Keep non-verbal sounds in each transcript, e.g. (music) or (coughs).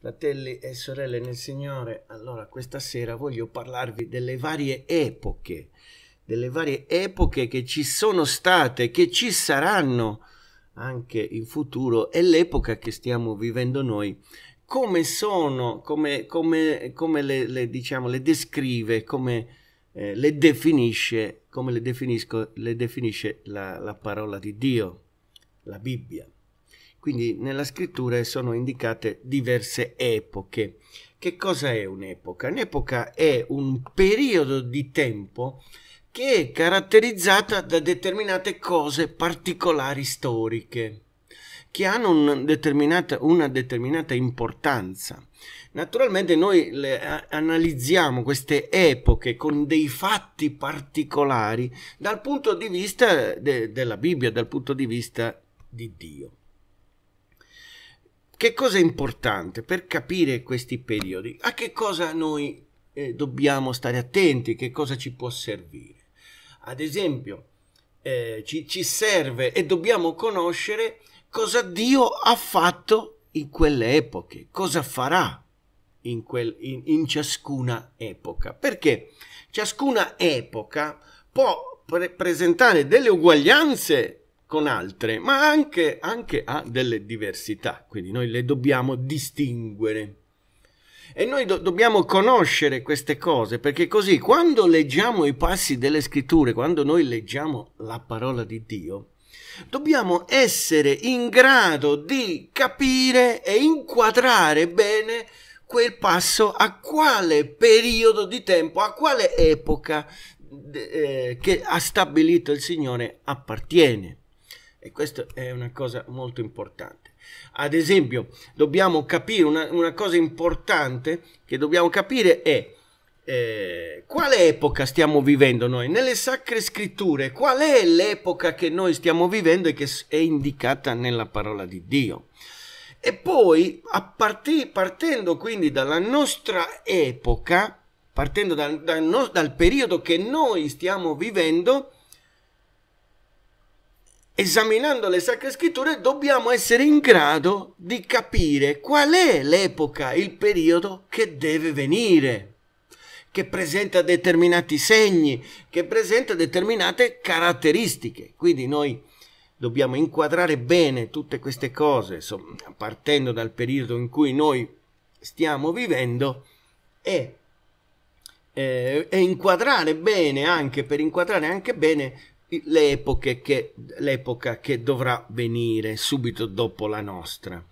Fratelli e sorelle nel Signore, allora questa sera voglio parlarvi delle varie epoche, delle varie epoche che ci sono state, che ci saranno anche in futuro e l'epoca che stiamo vivendo noi, come sono, come, come, come le, le, diciamo, le descrive, come eh, le definisce, come le, le definisce la, la parola di Dio, la Bibbia. Quindi nella scrittura sono indicate diverse epoche. Che cosa è un'epoca? Un'epoca è un periodo di tempo che è caratterizzata da determinate cose particolari storiche che hanno una determinata, una determinata importanza. Naturalmente noi analizziamo queste epoche con dei fatti particolari dal punto di vista de, della Bibbia, dal punto di vista di Dio. Che cosa è importante per capire questi periodi? A che cosa noi eh, dobbiamo stare attenti? Che cosa ci può servire? Ad esempio, eh, ci, ci serve e dobbiamo conoscere cosa Dio ha fatto in quelle epoche, cosa farà in, quel, in, in, ciascuna epoca, perché ciascuna epoca può pre- presentare delle uguaglianze con altre, ma anche, anche ha delle diversità, quindi noi le dobbiamo distinguere. E noi do- dobbiamo conoscere queste cose perché così quando leggiamo i passi delle scritture, quando noi leggiamo la parola di Dio, dobbiamo essere in grado di capire e inquadrare bene quel passo a quale periodo di tempo, a quale epoca eh, che ha stabilito il Signore appartiene. E questa è una cosa molto importante. Ad esempio, dobbiamo capire una, una cosa importante che dobbiamo capire è eh, quale epoca stiamo vivendo noi? Nelle sacre scritture, qual è l'epoca che noi stiamo vivendo e che è indicata nella parola di Dio? E poi, a part- partendo quindi dalla nostra epoca, partendo dal, dal, no- dal periodo che noi stiamo vivendo, esaminando le sacre scritture dobbiamo essere in grado di capire qual è l'epoca, il periodo che deve venire, che presenta determinati segni, che presenta determinate caratteristiche. Quindi noi dobbiamo inquadrare bene tutte queste cose, insomma, partendo dal periodo in cui noi stiamo vivendo e, eh, e inquadrare bene anche per inquadrare anche bene le epoche che, l'epoca che dovrà venire subito dopo la nostra.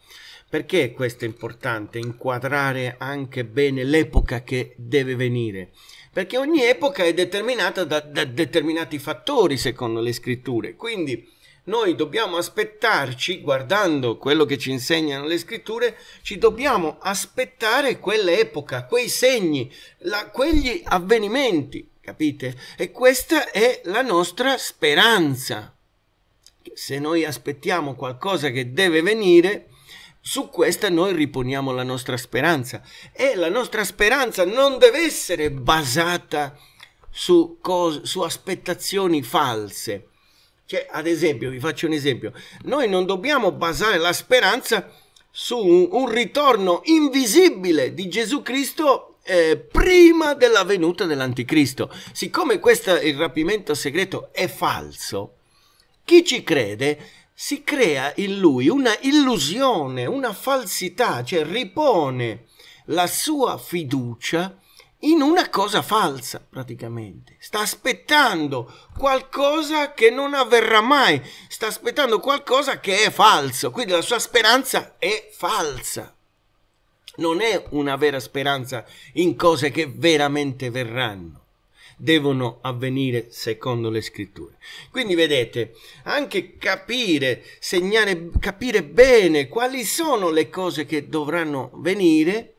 Perché questo è importante? Inquadrare anche bene l'epoca che deve venire. Perché ogni epoca è determinata da, da determinati fattori, secondo le scritture. Quindi noi dobbiamo aspettarci, guardando quello che ci insegnano le scritture, ci dobbiamo aspettare quell'epoca, quei segni, la, quegli avvenimenti capite? E questa è la nostra speranza. Se noi aspettiamo qualcosa che deve venire, su questa noi riponiamo la nostra speranza e la nostra speranza non deve essere basata su, cose, su aspettazioni false. Cioè, ad esempio, vi faccio un esempio, noi non dobbiamo basare la speranza su un, un ritorno invisibile di Gesù Cristo eh, prima della venuta dell'anticristo. Siccome questo, il rapimento segreto è falso, chi ci crede si crea in lui una illusione, una falsità, cioè ripone la sua fiducia in una cosa falsa praticamente. Sta aspettando qualcosa che non avverrà mai, sta aspettando qualcosa che è falso, quindi la sua speranza è falsa non è una vera speranza in cose che veramente verranno devono avvenire secondo le scritture. Quindi vedete, anche capire, segnare, capire bene quali sono le cose che dovranno venire,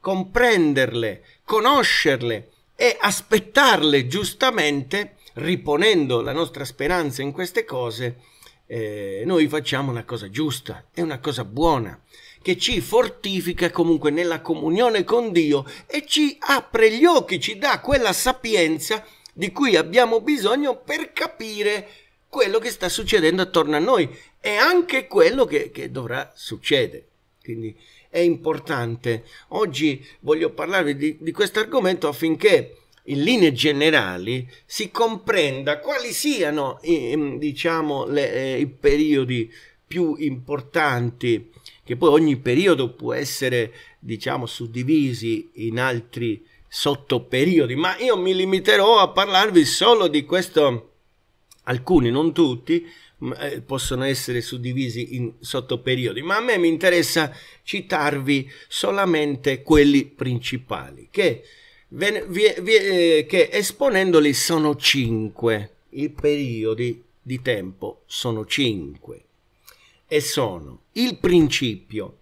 comprenderle, conoscerle e aspettarle giustamente, riponendo la nostra speranza in queste cose, eh, noi facciamo una cosa giusta, è una cosa buona, che ci fortifica comunque nella comunione con Dio e ci apre gli occhi, ci dà quella sapienza di cui abbiamo bisogno per capire quello che sta succedendo attorno a noi e anche quello che, che dovrà succedere. Quindi è importante. Oggi voglio parlarvi di, di questo argomento affinché in linee generali si comprenda quali siano eh, diciamo, le, eh, i periodi più importanti che poi ogni periodo può essere, diciamo, suddivisi in altri sottoperiodi, ma io mi limiterò a parlarvi solo di questo, alcuni, non tutti, eh, possono essere suddivisi in sottoperiodi, ma a me mi interessa citarvi solamente quelli principali, che, ve, vi, vi, che esponendoli sono cinque, i periodi di tempo sono cinque e sono il principio,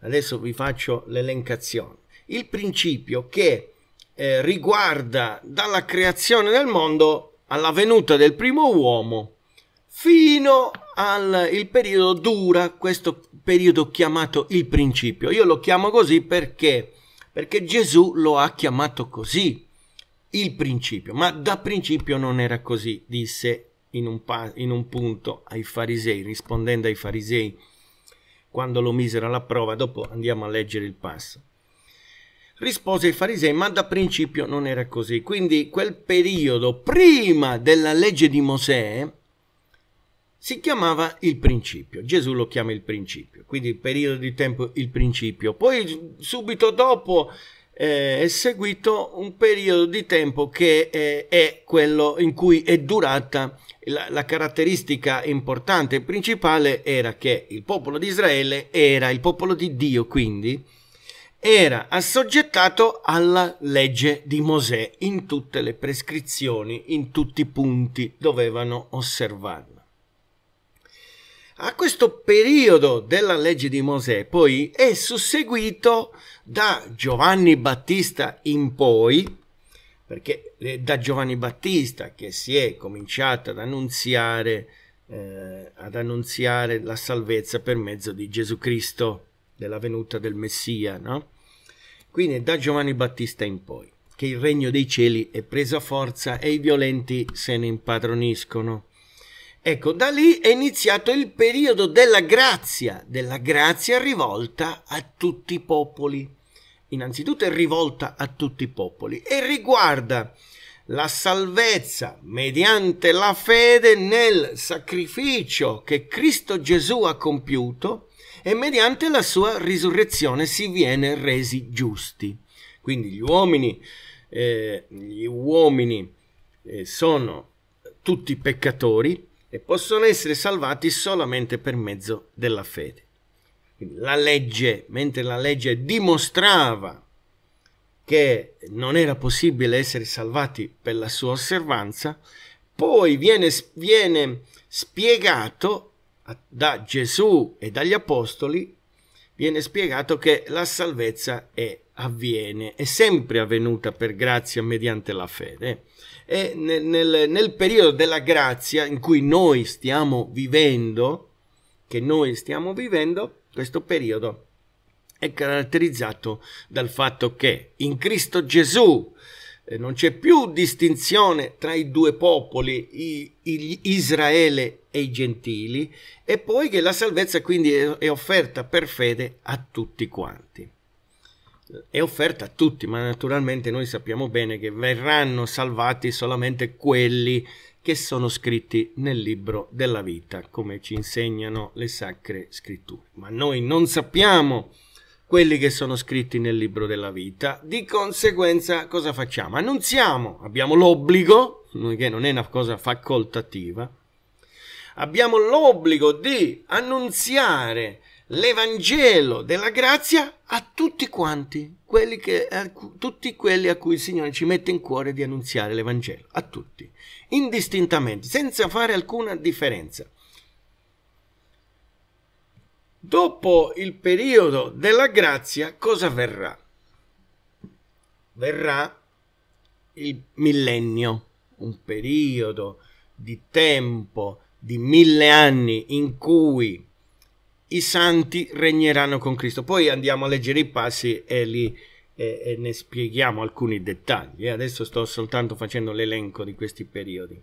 adesso vi faccio l'elencazione, il principio che eh, riguarda dalla creazione del mondo alla venuta del primo uomo fino al periodo dura questo periodo chiamato il principio. Io lo chiamo così perché, perché Gesù lo ha chiamato così, il principio, ma da principio non era così, disse in un, in un punto ai farisei, rispondendo ai farisei quando lo misero alla prova, dopo andiamo a leggere il passo. Rispose ai farisei, ma da principio non era così. Quindi quel periodo prima della legge di Mosè si chiamava il principio. Gesù lo chiama il principio, quindi il periodo di tempo il principio. Poi subito dopo eh, è seguito un periodo di tempo che eh, è quello in cui è durata la, la, caratteristica importante e principale era che il popolo di Israele era il popolo di Dio, quindi era assoggettato alla legge di Mosè in tutte le prescrizioni, in tutti i punti dovevano osservarla. A questo periodo della legge di Mosè poi è susseguito da Giovanni Battista in poi, perché da Giovanni Battista che si è cominciato ad annunziare, eh, ad annunziare la salvezza per mezzo di Gesù Cristo, della venuta del Messia, no? Quindi da Giovanni Battista in poi, che il regno dei cieli è preso a forza e i violenti se ne impadroniscono. Ecco, da lì è iniziato il periodo della grazia, della grazia rivolta a tutti i popoli innanzitutto è rivolta a tutti i popoli e riguarda la salvezza mediante la fede nel sacrificio che Cristo Gesù ha compiuto e mediante la sua risurrezione si viene resi giusti. Quindi gli uomini, eh, gli uomini eh, sono tutti peccatori e possono essere salvati solamente per mezzo della fede. Quindi la legge, mentre la legge dimostrava che non era possibile essere salvati per la sua osservanza, poi viene, viene spiegato da Gesù e dagli apostoli, viene spiegato che la salvezza è avviene, è sempre avvenuta per grazia mediante la fede. E nel, nel, nel, periodo della grazia in cui noi stiamo vivendo, che noi stiamo vivendo, questo periodo è caratterizzato dal fatto che in Cristo Gesù eh, non c'è più distinzione tra i due popoli, Israele e i gentili, e poi che la salvezza quindi è offerta per fede a tutti quanti. È offerta a tutti, ma naturalmente noi sappiamo bene che verranno salvati solamente quelli che sono scritti nel libro della vita, come ci insegnano le sacre scritture. Ma noi non sappiamo quelli che sono scritti nel libro della vita, di conseguenza cosa facciamo? Annunziamo, abbiamo l'obbligo, che non è una cosa facoltativa, abbiamo l'obbligo di annunziare l'Evangelo della grazia a tutti quanti, quelli che, a, tutti quelli a cui il Signore ci mette in cuore di annunziare l'Evangelo, a tutti, indistintamente, senza fare alcuna differenza. Dopo il periodo della grazia, cosa verrà? Verrà il millennio, un periodo di tempo di mille anni in cui i santi regneranno con Cristo. Poi andiamo a leggere i passi e li e, e ne spieghiamo alcuni dettagli. Eh, adesso sto soltanto facendo l'elenco di questi periodi.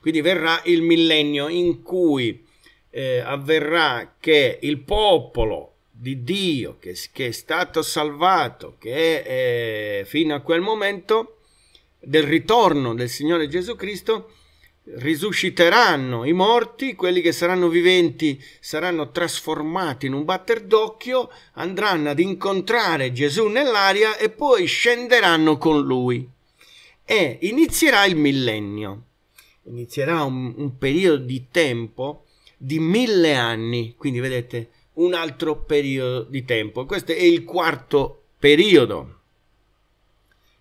Quindi verrà il millennio in cui eh, avverrà che il popolo di Dio che, che è stato salvato, che eh, fino a quel momento del ritorno del Signore Gesù Cristo, risusciteranno i morti, quelli che saranno viventi saranno trasformati in un batter d'occhio, andranno ad incontrare Gesù nell'aria e poi scenderanno con lui. E inizierà il millennio, inizierà un, un periodo di tempo di mille anni, quindi vedete un altro periodo di tempo. Questo è il quarto periodo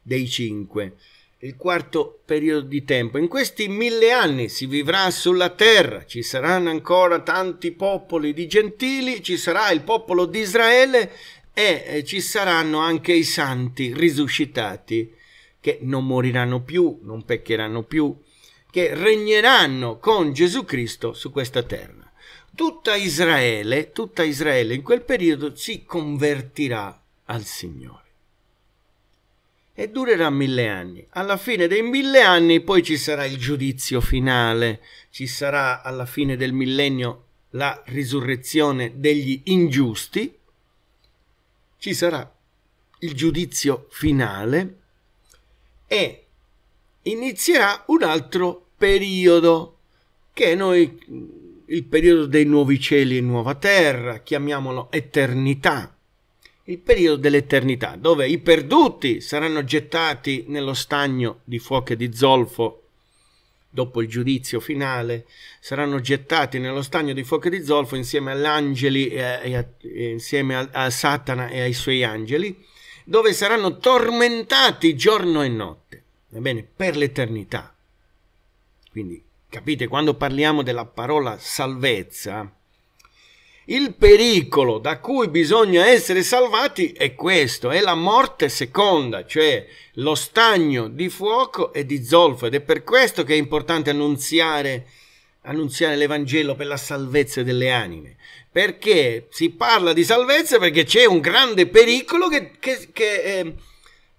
dei cinque il quarto periodo di tempo. In questi mille anni si vivrà sulla terra, ci saranno ancora tanti popoli di gentili, ci sarà il popolo di Israele e eh, ci saranno anche i santi risuscitati che non moriranno più, non peccheranno più, che regneranno con Gesù Cristo su questa terra. Tutta Israele, tutta Israele in quel periodo si convertirà al Signore e durerà mille anni. Alla fine dei mille anni poi ci sarà il giudizio finale, ci sarà alla fine del millennio la risurrezione degli ingiusti, ci sarà il giudizio finale e inizierà un altro periodo che noi il periodo dei nuovi cieli e nuova terra, chiamiamolo eternità il periodo dell'eternità, dove i perduti saranno gettati nello stagno di fuoco e di zolfo dopo il giudizio finale, saranno gettati nello stagno di fuoco e di zolfo insieme agli angeli, e a, e a, e insieme a, a, Satana e ai suoi angeli, dove saranno tormentati giorno e notte, va bene, per l'eternità. Quindi capite, quando parliamo della parola salvezza, il pericolo da cui bisogna essere salvati è questo, è la morte seconda, cioè lo stagno di fuoco e di zolfo ed è per questo che è importante annunziare, annunziare l'Evangelo per la salvezza delle anime, perché si parla di salvezza perché c'è un grande pericolo che, che, che, eh,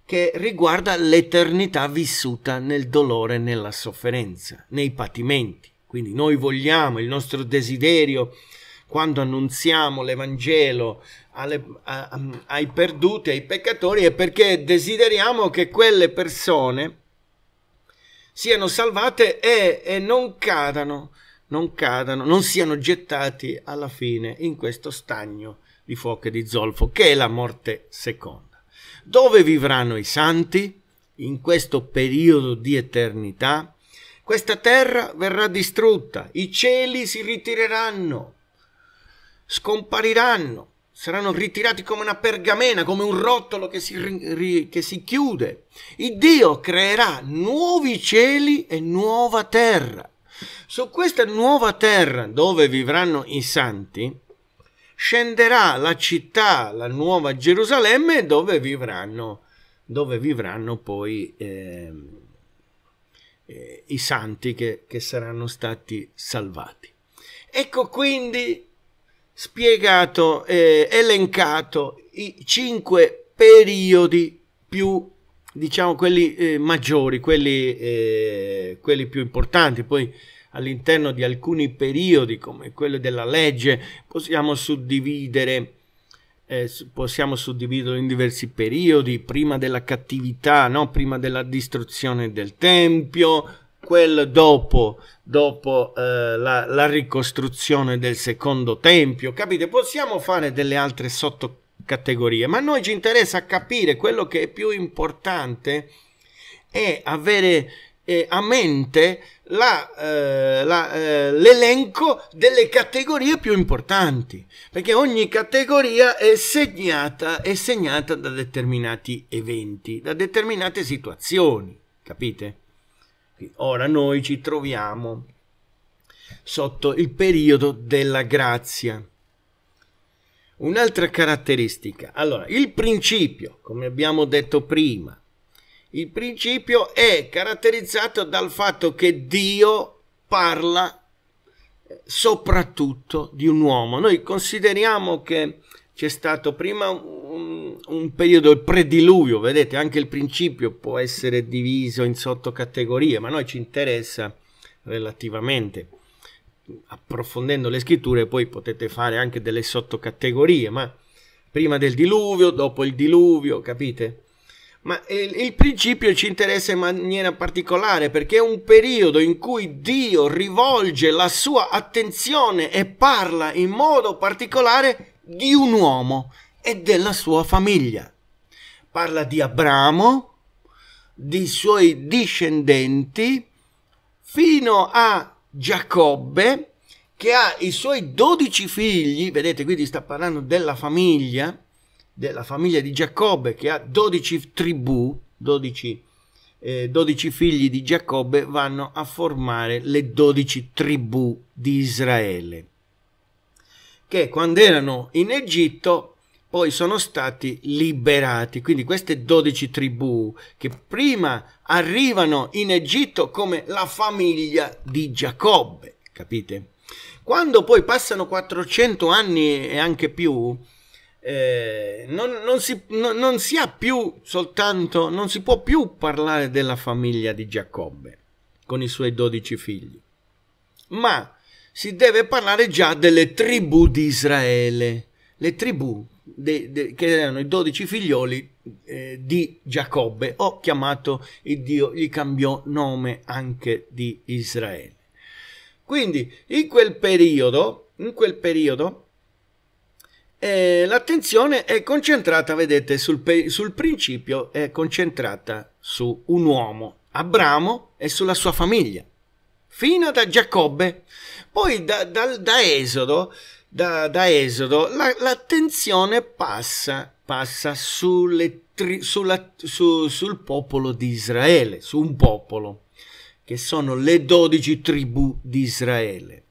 che riguarda l'eternità vissuta nel dolore, nella sofferenza, nei patimenti. Quindi noi vogliamo, il nostro desiderio quando annunziamo l'Evangelo alle, a, a, ai perduti, ai peccatori, è perché desideriamo che quelle persone siano salvate e, e non cadano, non cadano, non siano gettati alla fine in questo stagno di fuoco e di zolfo, che è la morte seconda. Dove vivranno i santi in questo periodo di eternità? Questa terra verrà distrutta, i cieli si ritireranno, scompariranno, saranno ritirati come una pergamena, come un rotolo che si, ri, che si chiude. Il Dio creerà nuovi cieli e nuova terra. Su questa nuova terra dove vivranno i santi, scenderà la città, la nuova Gerusalemme, dove vivranno, dove vivranno poi eh, eh, i santi che, che saranno stati salvati. Ecco quindi spiegato, eh, elencato i cinque periodi più, diciamo, quelli eh, maggiori, quelli, eh, quelli più importanti. Poi all'interno di alcuni periodi, come quello della legge, possiamo suddividere. Eh, possiamo suddividerlo in diversi periodi, prima della cattività, no? prima della distruzione del Tempio, quel dopo, dopo eh, la, la, ricostruzione del secondo tempio, capite? Possiamo fare delle altre sottocategorie, ma a noi ci interessa capire quello che è più importante è avere eh, a mente eh, eh, l'elenco eh, delle categorie più importanti, perché ogni categoria è segnata, è segnata da determinati eventi, da determinate situazioni, capite? Ora noi ci troviamo sotto il periodo della grazia. Un'altra caratteristica, allora, il principio, come abbiamo detto prima, il principio è caratterizzato dal fatto che Dio parla eh, soprattutto di un uomo. Noi consideriamo che c'è stato prima un, un periodo, il prediluvio, vedete, anche il principio può essere diviso in sottocategorie, ma a noi ci interessa relativamente approfondendo le scritture poi potete fare anche delle sottocategorie, ma prima del diluvio, dopo il diluvio, capite? Ma il, il, principio ci interessa in maniera particolare perché è un periodo in cui Dio rivolge la sua attenzione e parla in modo particolare di un uomo e della sua famiglia. Parla di Abramo, di suoi discendenti, fino a Giacobbe, che ha i suoi dodici figli, vedete quindi sta parlando della famiglia, della famiglia di Giacobbe che ha dodici tribù, dodici eh, 12 figli di Giacobbe vanno a formare le dodici tribù di Israele che quando erano in Egitto poi sono stati liberati. Quindi queste 12 tribù che prima arrivano in Egitto come la famiglia di Giacobbe, capite? Quando poi passano 400 anni e anche più, eh, non, non, si, non, non, si, ha più soltanto, non si può più parlare della famiglia di Giacobbe con i suoi 12 figli, ma si deve parlare già delle tribù di Israele, le tribù de, de, che erano i dodici figlioli eh, di Giacobbe, o chiamato il Dio, gli cambiò nome anche di Israele. Quindi in quel periodo, in quel periodo eh, l'attenzione è concentrata, vedete, sul, pe- sul principio è concentrata su un uomo, Abramo, e sulla sua famiglia fino da Giacobbe. Poi da, da, da Esodo, da, da Esodo la, l'attenzione passa, passa tri, sulla, su, sul popolo di Israele, su un popolo, che sono le dodici tribù di Israele,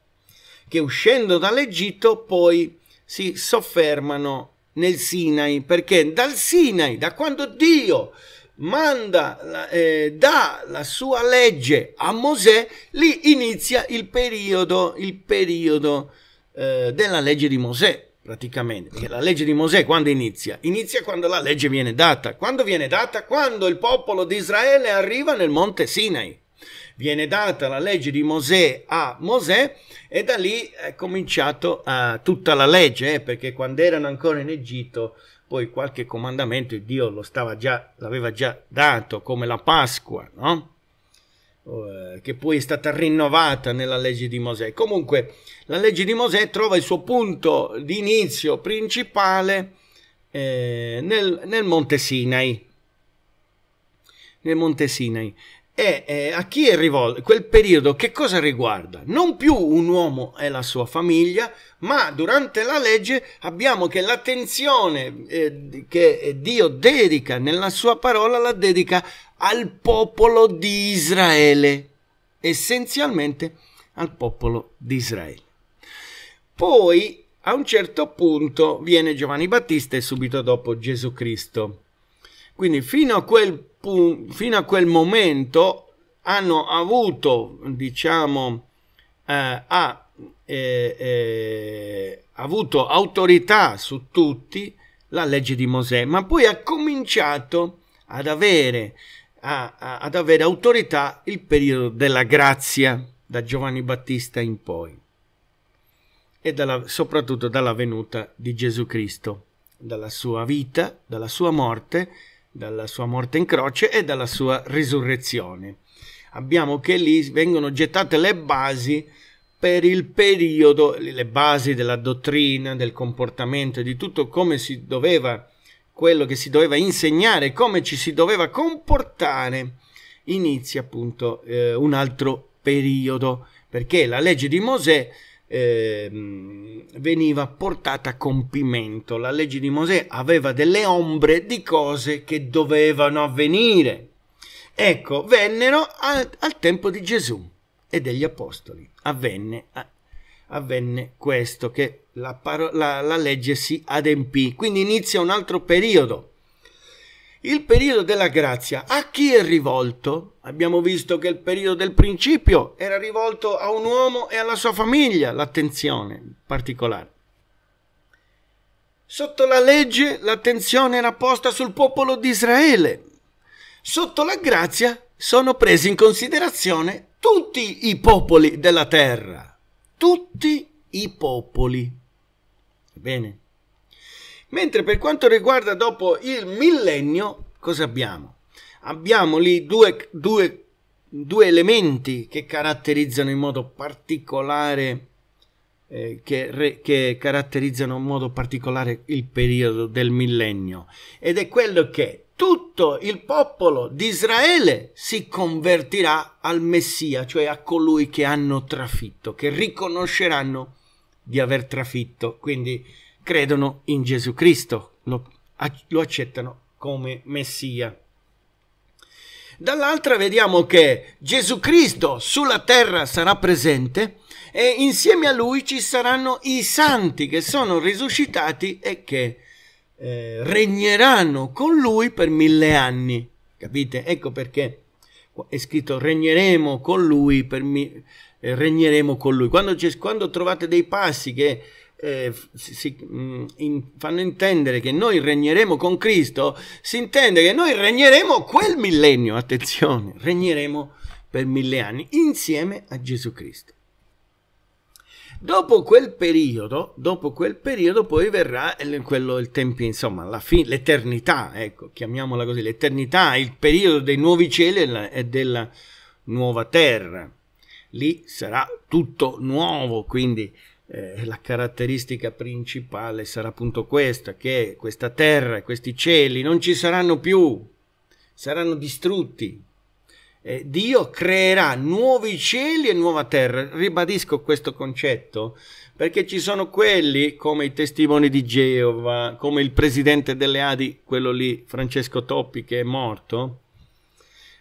che uscendo dall'Egitto poi si soffermano nel Sinai, perché dal Sinai, da quando Dio manda, eh, dà la sua legge a Mosè, lì inizia il periodo, il periodo eh, della legge di Mosè, praticamente. Perché la legge di Mosè quando inizia? Inizia quando la legge viene data. Quando viene data? Quando il popolo di Israele arriva nel monte Sinai. Viene data la legge di Mosè a Mosè e da lì è cominciato eh, tutta la legge, eh, perché quando erano ancora in Egitto poi qualche comandamento Dio lo stava già, l'aveva già dato, come la Pasqua, no? Eh, che poi è stata rinnovata nella legge di Mosè. Comunque la legge di Mosè trova il suo punto di inizio principale eh, nel, nel, Monte Sinai. Nel Monte Sinai. E eh, a chi è rivolto quel periodo? Che cosa riguarda? Non più un uomo e la sua famiglia, ma durante la legge abbiamo che l'attenzione eh, che eh, Dio dedica nella sua parola la dedica al popolo di Israele, essenzialmente al popolo di Israele. Poi a un certo punto viene Giovanni Battista e subito dopo Gesù Cristo. Quindi fino a quel punto fino a quel momento hanno avuto, diciamo, eh, ha eh, eh, avuto autorità su tutti la legge di Mosè, ma poi ha cominciato ad avere, a, a, ad avere autorità il periodo della grazia da Giovanni Battista in poi e dalla, soprattutto dalla venuta di Gesù Cristo, dalla sua vita, dalla sua morte dalla sua morte in croce e dalla sua risurrezione. Abbiamo che lì vengono gettate le basi per il periodo, le basi della dottrina, del comportamento, di tutto come si doveva, quello che si doveva insegnare, come ci si doveva comportare, inizia appunto eh, un altro periodo, perché la legge di Mosè eh, veniva portata a compimento. La legge di Mosè aveva delle ombre di cose che dovevano avvenire. Ecco, vennero al, al tempo di Gesù e degli apostoli. Avvenne, avvenne questo, che la, la, la legge si adempì. Quindi inizia un altro periodo il periodo della grazia a chi è rivolto? Abbiamo visto che il periodo del principio era rivolto a un uomo e alla sua famiglia, l'attenzione in particolare. Sotto la legge l'attenzione era posta sul popolo di Israele. Sotto la grazia sono presi in considerazione tutti i popoli della terra. Tutti i popoli. Bene. Mentre per quanto riguarda dopo il millennio, cosa abbiamo? Abbiamo lì due, due, due elementi che caratterizzano in modo particolare eh, che, re, che caratterizzano in modo particolare il periodo del millennio ed è quello che tutto il popolo di Israele si convertirà al Messia, cioè a colui che hanno trafitto, che riconosceranno di aver trafitto. Quindi credono in Gesù Cristo, lo, lo accettano come Messia. Dall'altra vediamo che Gesù Cristo sulla terra sarà presente e insieme a lui ci saranno i santi che sono risuscitati e che eh, regneranno con lui per mille anni. Capite? Ecco perché è scritto regneremo con lui, mi- eh, regneremo con lui. Quando, quando trovate dei passi che eh, si, mm, in, fanno intendere che noi regneremo con Cristo, si intende che noi regneremo quel millennio, attenzione, regneremo per mille anni insieme a Gesù Cristo. Dopo quel periodo, dopo quel periodo poi verrà quello, il tempo, insomma, la fine, l'eternità, ecco, chiamiamola così, l'eternità, il periodo dei nuovi cieli e della nuova terra. Lì sarà tutto nuovo, quindi eh, la caratteristica principale sarà appunto questa, che questa terra e questi cieli non ci saranno più, saranno distrutti. Eh, Dio creerà nuovi cieli e nuova terra. Ribadisco questo concetto perché ci sono quelli come i testimoni di Geova, come il presidente delle Adi, quello lì, Francesco Toppi, che è morto,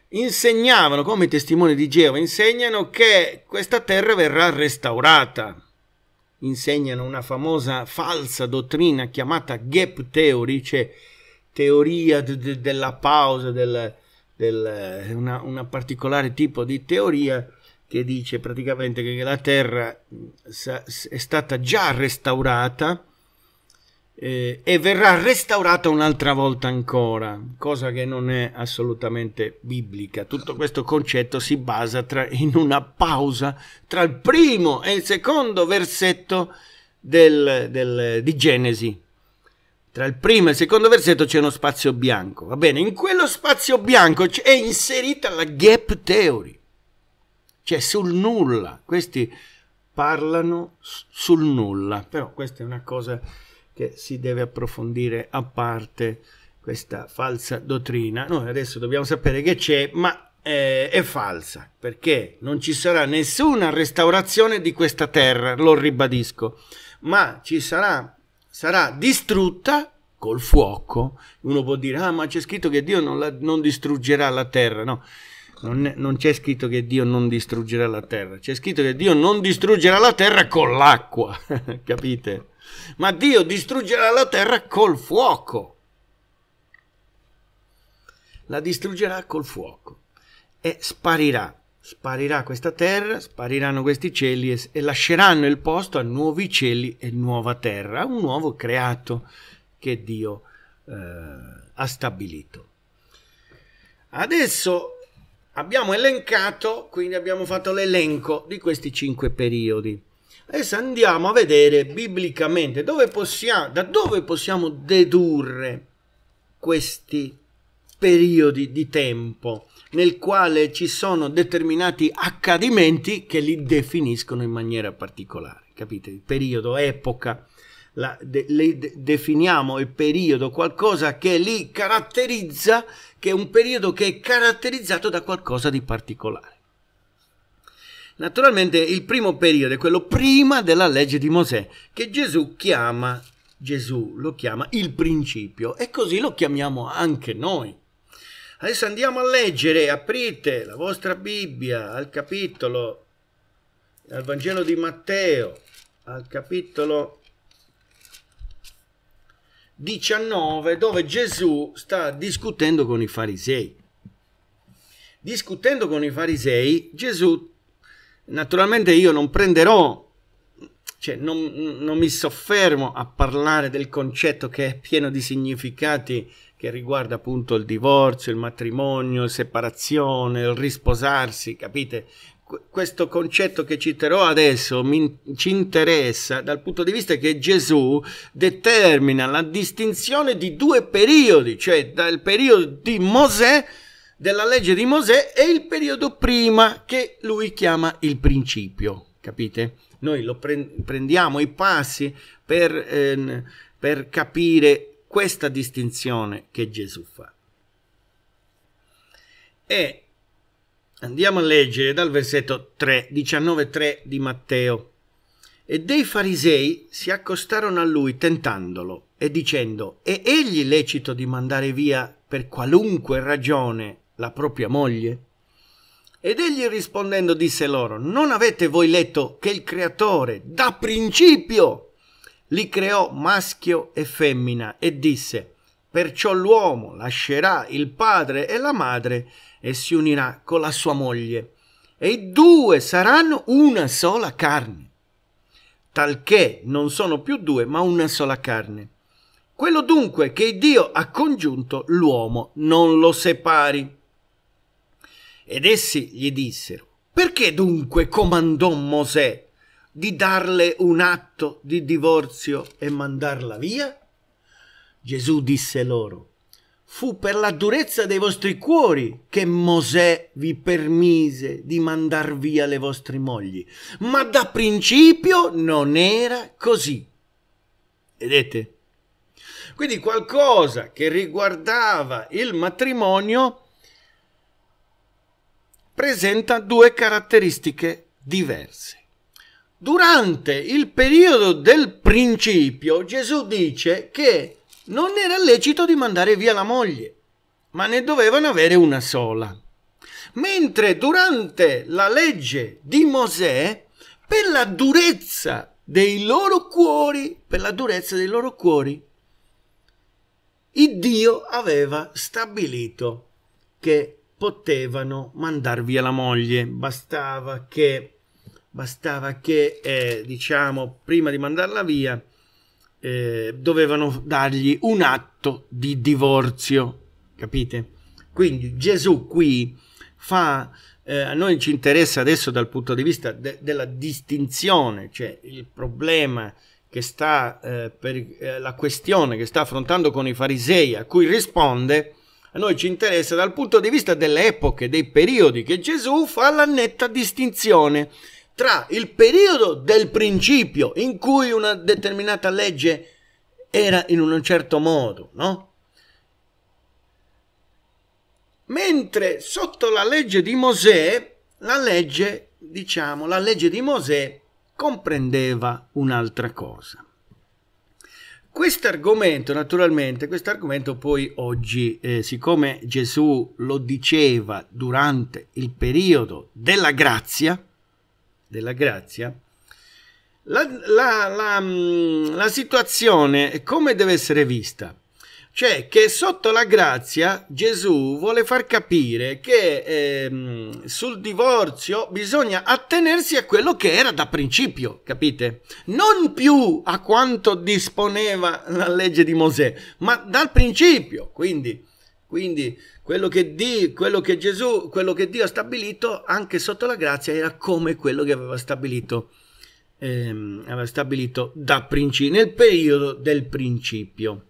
insegnavano, come i testimoni di Geova, insegnano che questa terra verrà restaurata insegnano una famosa falsa dottrina chiamata gap theory, cioè teoria de, de, della pausa, del, del una, una, particolare tipo di teoria che dice praticamente che la Terra mm, è stata già restaurata eh, e verrà restaurata un'altra volta ancora, cosa che non è assolutamente biblica. Tutto questo concetto si basa tra, in una pausa tra il primo e il secondo versetto del, del, di Genesi. Tra il primo e il secondo versetto c'è uno spazio bianco, va bene? In quello spazio bianco è inserita la gap theory, cioè sul nulla. Questi parlano sul nulla, però questa è una cosa che si deve approfondire a parte questa falsa dottrina. Noi adesso dobbiamo sapere che c'è, ma eh, è falsa, perché non ci sarà nessuna restaurazione di questa terra, lo ribadisco, ma ci sarà, sarà distrutta col fuoco. Uno può dire, ah, ma c'è scritto che Dio non, la, non distruggerà la terra, no. Non, non c'è scritto che Dio non distruggerà la terra, c'è scritto che Dio non distruggerà la terra con l'acqua, (laughs) capite? ma Dio distruggerà la terra col fuoco. La distruggerà col fuoco e sparirà. Sparirà questa terra, spariranno questi cieli e, e lasceranno il posto a nuovi cieli e nuova terra, un nuovo creato che Dio eh, ha stabilito. Adesso abbiamo elencato, quindi abbiamo fatto l'elenco di questi cinque periodi. Adesso andiamo a vedere biblicamente dove possiamo, da dove possiamo dedurre questi periodi di tempo nel quale ci sono determinati accadimenti che li definiscono in maniera particolare. Capite? Il periodo, epoca, la, de, le, de, definiamo il periodo qualcosa che li caratterizza, che è un periodo che è caratterizzato da qualcosa di particolare. Naturalmente il primo periodo è quello prima della legge di Mosè, che Gesù chiama, Gesù lo chiama il principio e così lo chiamiamo anche noi. Adesso andiamo a leggere, aprite la vostra Bibbia al capitolo, al Vangelo di Matteo, al capitolo 19 dove Gesù sta discutendo con i farisei. Discutendo con i farisei, Gesù Naturalmente io non prenderò, cioè non, non mi soffermo a parlare del concetto che è pieno di significati che riguarda appunto il divorzio, il matrimonio, la separazione, il risposarsi, capite? questo concetto che citerò adesso mi, ci interessa dal punto di vista che Gesù determina la distinzione di due periodi, cioè dal periodo di Mosè della legge di Mosè è il periodo prima che lui chiama il principio, capite? Noi lo pre- prendiamo i passi per, eh, per capire questa distinzione che Gesù fa. E andiamo a leggere dal versetto 3, 19.3 di Matteo. E dei farisei si accostarono a lui tentandolo e dicendo: È egli lecito di mandare via per qualunque ragione la propria moglie? Ed egli rispondendo disse loro, non avete voi letto che il Creatore da principio li creò maschio e femmina e disse, perciò l'uomo lascerà il padre e la madre e si unirà con la sua moglie e i due saranno una sola carne, talché non sono più due ma una sola carne. Quello dunque che Dio ha congiunto, l'uomo non lo separi. Ed essi gli dissero, perché dunque comandò Mosè di darle un atto di divorzio e mandarla via? Gesù disse loro, fu per la durezza dei vostri cuori che Mosè vi permise di mandar via le vostre mogli, ma da principio non era così. Vedete? Quindi qualcosa che riguardava il matrimonio presenta due caratteristiche diverse. Durante il periodo del principio Gesù dice che non era lecito di mandare via la moglie, ma ne dovevano avere una sola. Mentre durante la legge di Mosè, per la durezza dei loro cuori, per la durezza dei loro cuori, il Dio aveva stabilito che potevano mandar via la moglie, bastava che, bastava che eh, diciamo, prima di mandarla via, eh, dovevano dargli un atto di divorzio, capite? Quindi Gesù qui fa, eh, a noi ci interessa adesso dal punto di vista de- della distinzione, cioè il problema che sta, eh, per eh, la questione che sta affrontando con i farisei, a cui risponde a noi ci interessa dal punto di vista delle epoche, dei periodi che Gesù fa la netta distinzione tra il periodo del principio in cui una determinata legge era in un certo modo, no? Mentre sotto la legge di Mosè, la legge, diciamo, la legge di Mosè comprendeva un'altra cosa. Questo argomento, naturalmente, questo argomento poi oggi, eh, siccome Gesù lo diceva durante il periodo della grazia, della grazia la, la, la, mm, la situazione come deve essere vista? Cioè che sotto la grazia Gesù vuole far capire che ehm, sul divorzio bisogna attenersi a quello che era da principio, capite? Non più a quanto disponeva la legge di Mosè, ma dal principio. Quindi, quindi quello, che Dio, quello che Gesù, quello che Dio ha stabilito anche sotto la grazia era come quello che aveva stabilito ehm, aveva stabilito da principio, nel periodo del principio.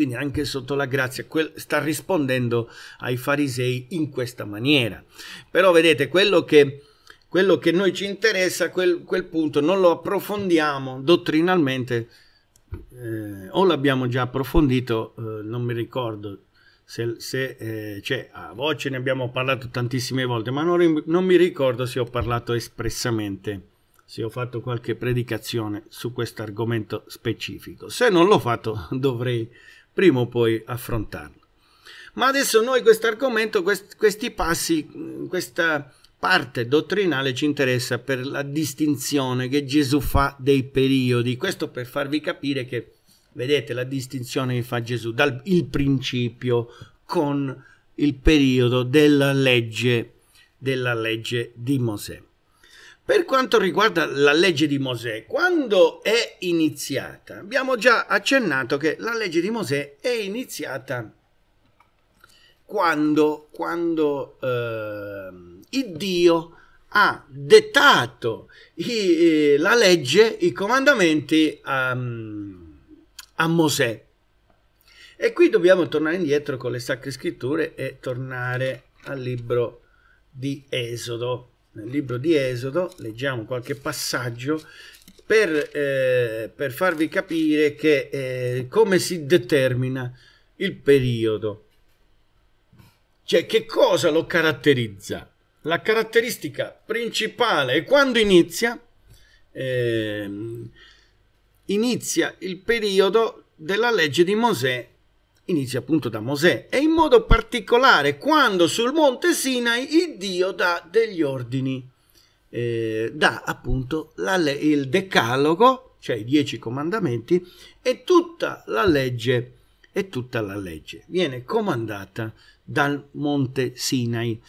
Quindi anche sotto la grazia sta rispondendo ai farisei in questa maniera. Però vedete, quello che, quello che noi ci interessa, quel, quel punto, non lo approfondiamo dottrinalmente, eh, o l'abbiamo già approfondito, eh, non mi ricordo se, se eh, cioè, a voce ne abbiamo parlato tantissime volte, ma non, non, mi ricordo se ho parlato espressamente, se ho fatto qualche predicazione su questo argomento specifico. Se non l'ho fatto (laughs) dovrei prima o poi affrontarlo. Ma adesso noi questo argomento, quest, questi passi, questa parte dottrinale ci interessa per la distinzione che Gesù fa dei periodi. Questo per farvi capire che, vedete, la distinzione che fa Gesù dal principio con il periodo della legge, della legge di Mosè. Per quanto riguarda la legge di Mosè, quando è iniziata? Abbiamo già accennato che la legge di Mosè è iniziata quando, quando eh, il Dio ha dettato i, eh, la legge, i comandamenti a, a Mosè. E qui dobbiamo tornare indietro con le sacre scritture e tornare al libro di Esodo nel libro di Esodo, leggiamo qualche passaggio per, eh, per farvi capire che, eh, come si determina il periodo. Cioè, che cosa lo caratterizza? La caratteristica principale è quando inizia, eh, inizia il periodo della legge di Mosè inizia appunto da Mosè e in modo particolare quando sul monte Sinai il Dio dà degli ordini, eh, dà appunto le- il decalogo, cioè i dieci comandamenti e tutta la legge, e tutta la legge viene comandata dal monte Sinai.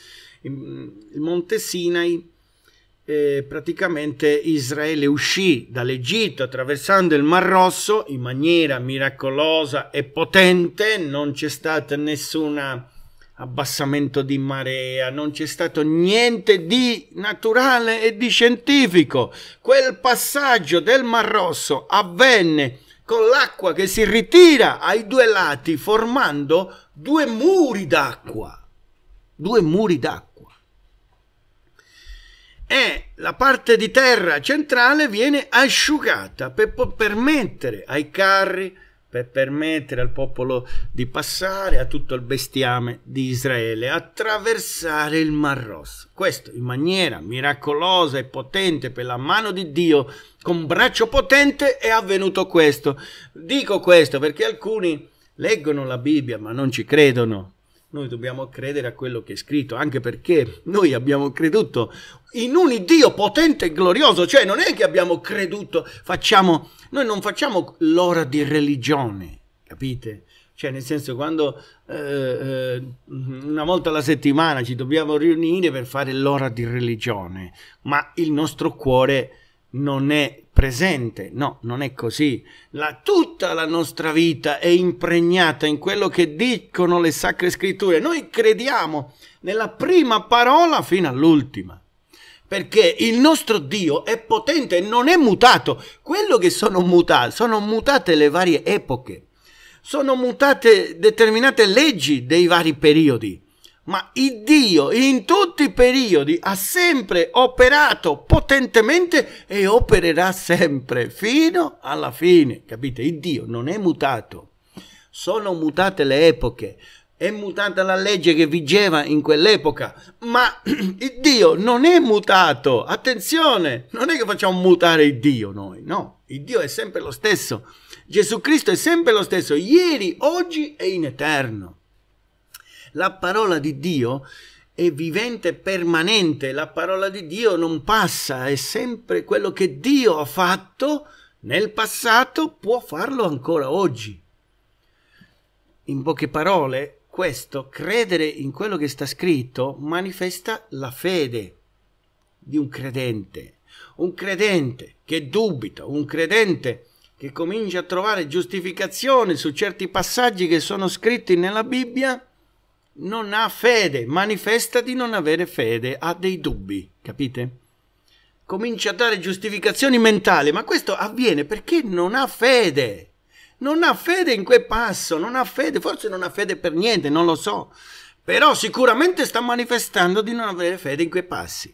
Il monte Sinai eh, praticamente Israele uscì dall'Egitto attraversando il Mar Rosso in maniera miracolosa e potente, non c'è stato nessun abbassamento di marea, non c'è stato niente di naturale e di scientifico. Quel passaggio del Mar Rosso avvenne con l'acqua che si ritira ai due lati formando due muri d'acqua. Due muri d'acqua e la parte di terra centrale viene asciugata per permettere ai carri, per permettere al popolo di passare, a tutto il bestiame di Israele, attraversare il Mar Rosso. Questo in maniera miracolosa e potente per la mano di Dio, con braccio potente è avvenuto questo. Dico questo perché alcuni leggono la Bibbia ma non ci credono, noi dobbiamo credere a quello che è scritto, anche perché noi abbiamo creduto in un Dio potente e glorioso, cioè non è che abbiamo creduto, facciamo, noi non facciamo l'ora di religione, capite? Cioè, nel senso, quando eh, eh, una volta alla settimana ci dobbiamo riunire per fare l'ora di religione, ma il nostro cuore non è presente, no, non è così. La, tutta la nostra vita è impregnata in quello che dicono le sacre scritture. Noi crediamo nella prima parola fino all'ultima perché il nostro Dio è potente e non è mutato. Quello che sono mutate, sono mutate le varie epoche, sono mutate determinate leggi dei vari periodi, ma il Dio in tutti i periodi ha sempre operato potentemente e opererà sempre fino alla fine, capite? Il Dio non è mutato sono mutate le epoche, è mutata la legge che vigeva in quell'epoca, ma (clears throat) il Dio non è mutato. Attenzione, non è che facciamo mutare il Dio noi, no, il Dio è sempre lo stesso. Gesù Cristo è sempre lo stesso, ieri, oggi e in eterno. La parola di Dio è vivente e permanente, la parola di Dio non passa, è sempre quello che Dio ha fatto nel passato, può farlo ancora oggi. In poche parole, questo credere in quello che sta scritto manifesta la fede di un credente, un credente che dubita, un credente che comincia a trovare giustificazione su certi passaggi che sono scritti nella Bibbia, non ha fede, manifesta di non avere fede, ha dei dubbi, capite? Comincia a dare giustificazioni mentali, ma questo avviene perché non ha fede non ha fede in quel passo, non ha fede, forse non ha fede per niente, non lo so, però sicuramente sta manifestando di non avere fede in quei passi.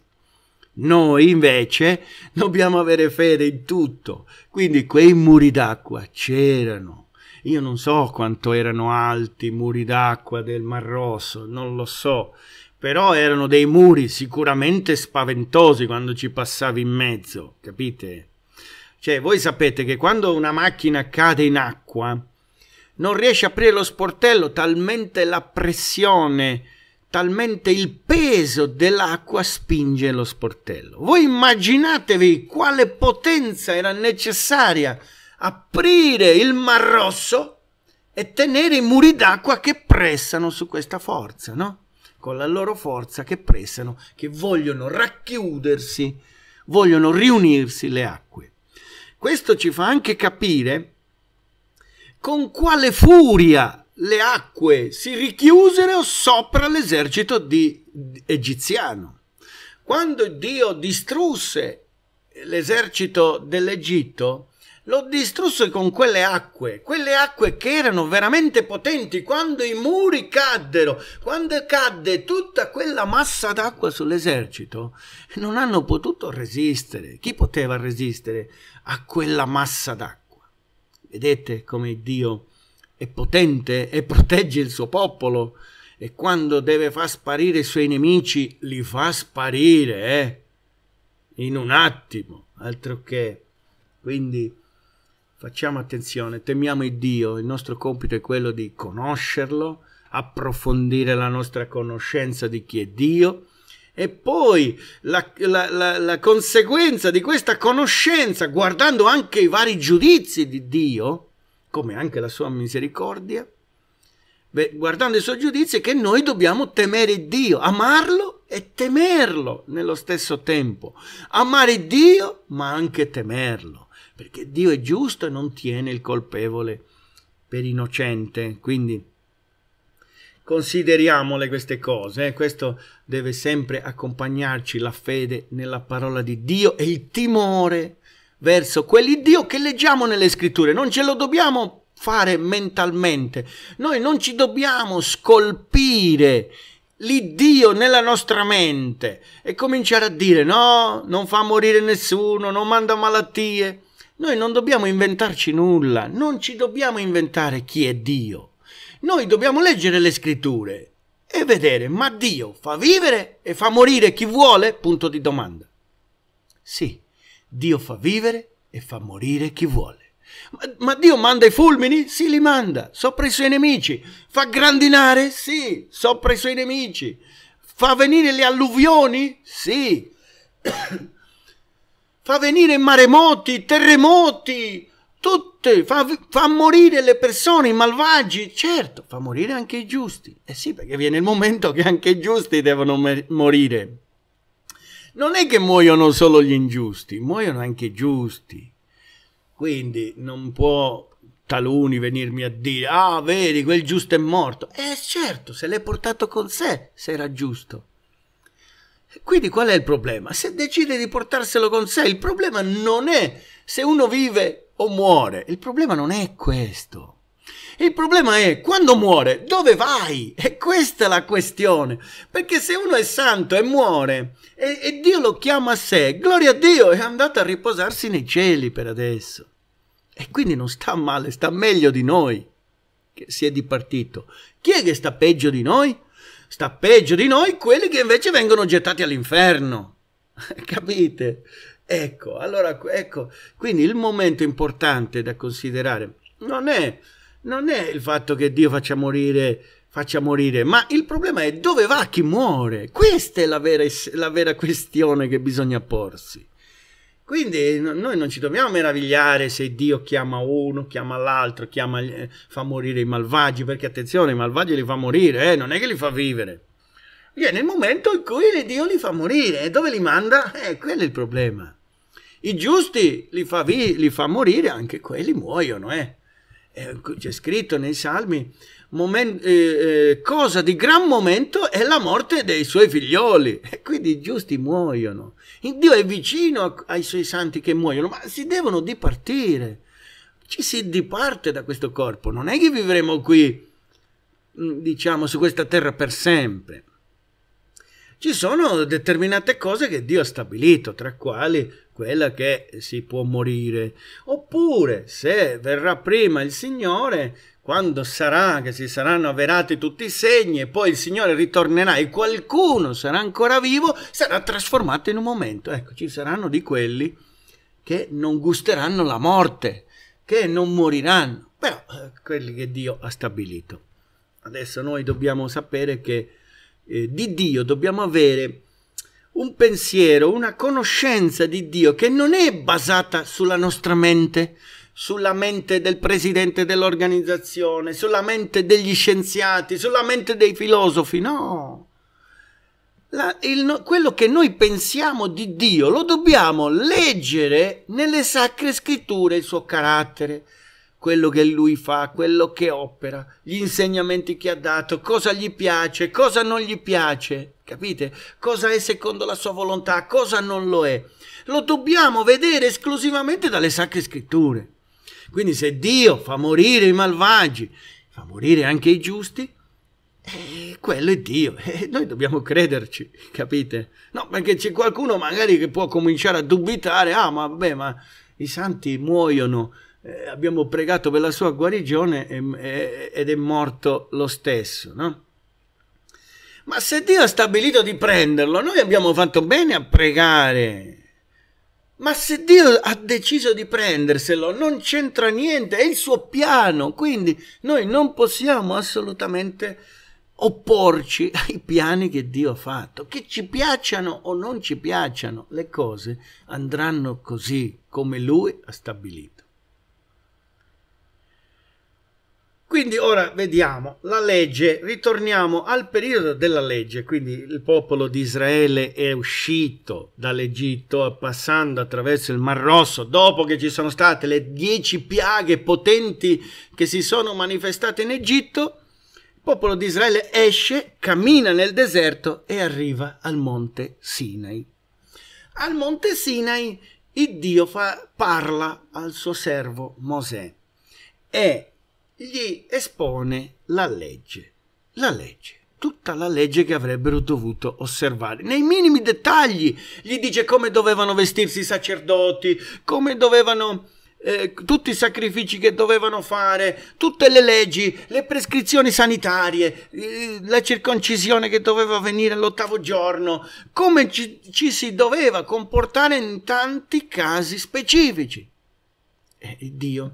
Noi invece dobbiamo avere fede in tutto, quindi quei muri d'acqua c'erano. Io non so quanto erano alti i muri d'acqua del Mar Rosso, non lo so, però erano dei muri sicuramente spaventosi quando ci passavi in mezzo, capite? Cioè, voi sapete che quando una macchina cade in acqua, non riesce a aprire lo sportello talmente la pressione, talmente il peso dell'acqua spinge lo sportello. Voi immaginatevi quale potenza era necessaria aprire il Mar Rosso e tenere i muri d'acqua che pressano su questa forza, no? Con la loro forza che pressano, che vogliono racchiudersi, vogliono riunirsi le acque. Questo ci fa anche capire con quale furia le acque si richiusero sopra l'esercito di, di, egiziano. Quando Dio distrusse l'esercito dell'Egitto, lo distrusse con quelle acque, quelle acque che erano veramente potenti quando i muri caddero, quando cadde tutta quella massa d'acqua sull'esercito, non hanno potuto resistere. Chi poteva resistere a quella massa d'acqua? Vedete come Dio è potente e protegge il suo popolo e quando deve far sparire i suoi nemici li fa sparire, eh? In un attimo, altro che. Quindi Facciamo attenzione, temiamo il Dio, il nostro compito è quello di conoscerlo, approfondire la nostra conoscenza di chi è Dio e poi la, la, la, la conseguenza di questa conoscenza, guardando anche i vari giudizi di Dio, come anche la sua misericordia, beh, guardando i suoi giudizi, è che noi dobbiamo temere Dio, amarlo e temerlo nello stesso tempo, amare Dio ma anche temerlo perché Dio è giusto e non tiene il colpevole per innocente. Quindi consideriamole queste cose, eh? questo deve sempre accompagnarci la fede nella parola di Dio e il timore verso quell'Iddio che leggiamo nelle scritture, non ce lo dobbiamo fare mentalmente, noi non ci dobbiamo scolpire l'Iddio nella nostra mente e cominciare a dire no, non fa morire nessuno, non manda malattie, noi non dobbiamo inventarci nulla, non ci dobbiamo inventare chi è Dio. Noi dobbiamo leggere le scritture e vedere, ma Dio fa vivere e fa morire chi vuole? Punto di domanda. Sì, Dio fa vivere e fa morire chi vuole. Ma, ma, Dio manda i fulmini? Sì, li manda. Sopra i suoi nemici. Fa grandinare? Sì, sopra i suoi nemici. Fa venire le alluvioni? Sì. (coughs) fa venire maremoti, terremoti, tutte, fa, fa, morire le persone, i malvagi, certo, fa morire anche i giusti. Eh sì, perché viene il momento che anche i giusti devono morire. Non è che muoiono solo gli ingiusti, muoiono anche i giusti. Quindi non può taluni venirmi a dire, ah vedi, quel giusto è morto. Eh certo, se l'è portato con sé, se era giusto. Quindi qual è il problema? Se decide di portarselo con sé, il problema non è se uno vive o muore, il problema non è questo. Il problema è quando muore, dove vai? E (laughs) questa è la questione. Perché se uno è santo e muore e, e Dio lo chiama a sé, gloria a Dio, è andato a riposarsi nei cieli per adesso. E quindi non sta male, sta meglio di noi che si è dipartito. Chi è che sta peggio di noi? sta peggio di noi quelli che invece vengono gettati all'inferno. (laughs) Capite? Ecco, allora, ecco, quindi il momento importante da considerare non è, non è il fatto che Dio faccia morire, faccia morire, ma il problema è dove va chi muore. Questa è la vera, la vera questione che bisogna porsi. Quindi no, noi non ci dobbiamo meravigliare se Dio chiama uno, chiama l'altro, chiama, fa morire i malvagi, perché attenzione, i malvagi li fa morire, eh, non è che li fa vivere. Viene il momento in cui Dio li fa morire, e dove li manda? Eh, quello è il problema. I giusti li fa, vi, li fa morire, anche quelli muoiono, eh. eh c'è scritto nei salmi, Moment, eh, eh, cosa di gran momento è la morte dei suoi figlioli. (laughs) E quindi i giusti muoiono. Dio è vicino ai suoi santi che muoiono, ma si devono dipartire. Ci si diparte da questo corpo, non è che vivremo qui, mm, diciamo, su questa terra per sempre ci sono determinate cose che Dio ha stabilito, tra quali quella che si può morire. Oppure, se verrà prima il Signore, quando sarà che si saranno avverati tutti i segni e poi il Signore ritornerà e qualcuno sarà ancora vivo, sarà trasformato in un momento. Ecco, ci saranno di quelli che non gusteranno la morte, che non moriranno, però eh, quelli che Dio ha stabilito. Adesso noi dobbiamo sapere che eh, di Dio dobbiamo avere un pensiero, una conoscenza di Dio che non è basata sulla nostra mente, sulla mente del presidente dell'organizzazione, sulla mente degli scienziati, sulla mente dei filosofi, no. La, il, quello che noi pensiamo di Dio lo dobbiamo leggere nelle sacre scritture, il suo carattere, quello che lui fa, quello che opera, gli insegnamenti che ha dato, cosa gli piace, cosa non gli piace, capite? Cosa è secondo la sua volontà, cosa non lo è. Lo dobbiamo vedere esclusivamente dalle sacre scritture. Quindi se Dio fa morire i malvagi, fa morire anche i giusti, eh, quello è Dio, (laughs) eh, noi dobbiamo crederci, capite? No, perché c'è qualcuno magari che può cominciare a dubitare, ah ma vabbè, ma i santi muoiono, eh, abbiamo pregato per la sua guarigione e, e, ed è morto lo stesso, no? Ma se Dio ha stabilito di prenderlo, noi abbiamo fatto bene a pregare. Ma se Dio ha deciso di prenderselo, non c'entra niente, è il suo piano, quindi noi non possiamo assolutamente opporci ai piani che Dio ha fatto, che ci piacciano o non ci piacciano, le cose andranno così come Lui ha stabilito. Quindi ora vediamo la legge, ritorniamo al periodo della legge, quindi il popolo di Israele è uscito dall'Egitto passando attraverso il Mar Rosso dopo che ci sono state le dieci piaghe potenti che si sono manifestate in Egitto, il popolo di Israele esce, cammina nel deserto e arriva al monte Sinai. Al monte Sinai il Dio fa, parla al suo servo Mosè e gli espone la legge, la legge, tutta la legge che avrebbero dovuto osservare, nei minimi dettagli, gli dice come dovevano vestirsi i sacerdoti, come dovevano... Eh, tutti i sacrifici che dovevano fare, tutte le leggi, le prescrizioni sanitarie, eh, la circoncisione che doveva avvenire all'ottavo giorno, come ci, ci, si doveva comportare in tanti casi specifici. E eh, Dio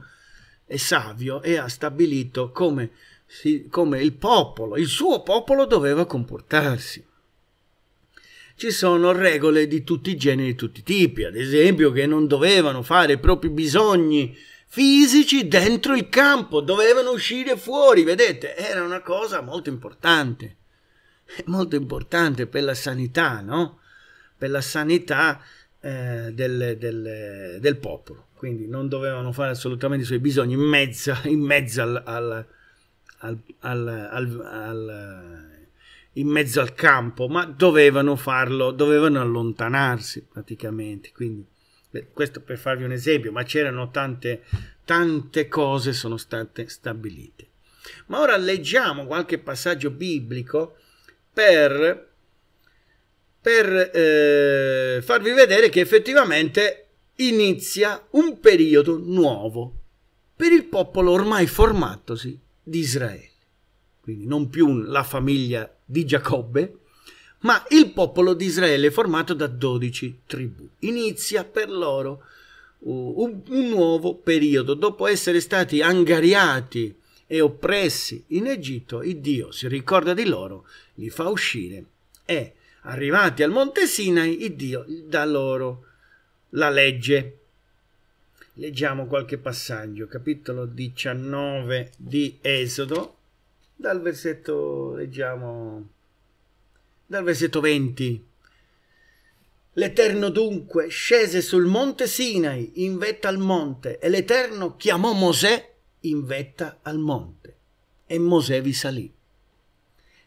Savio e ha stabilito come, come il popolo, il suo popolo doveva comportarsi ci sono regole di tutti i generi, di tutti i tipi, ad esempio che non dovevano fare i propri bisogni fisici dentro il campo, dovevano uscire fuori, vedete, era una cosa molto importante, (laughs) molto importante per la sanità, no? Per la sanità eh, del, del, del popolo quindi non dovevano fare assolutamente i suoi bisogni in mezzo, in mezzo al, al, al, in mezzo al campo, ma dovevano farlo, dovevano allontanarsi praticamente. Quindi, beh, questo per farvi un esempio, ma c'erano tante, tante cose sono state stabilite. Ma ora leggiamo qualche passaggio biblico per, per eh, farvi vedere che effettivamente inizia un periodo nuovo per il popolo ormai formatosi di Israele. Quindi non più la famiglia di Giacobbe, ma il popolo di Israele formato da 12 tribù. Inizia per loro uh, un, un nuovo periodo. Dopo essere stati angariati e oppressi in Egitto, il Dio si ricorda di loro, li fa uscire e arrivati al monte Sinai, il Dio dà loro la legge. Leggiamo qualche passaggio, capitolo 19 di Esodo, dal versetto, leggiamo, dal versetto 20. L'Eterno dunque scese sul monte Sinai in vetta al monte e l'Eterno chiamò Mosè in vetta al monte e Mosè vi salì.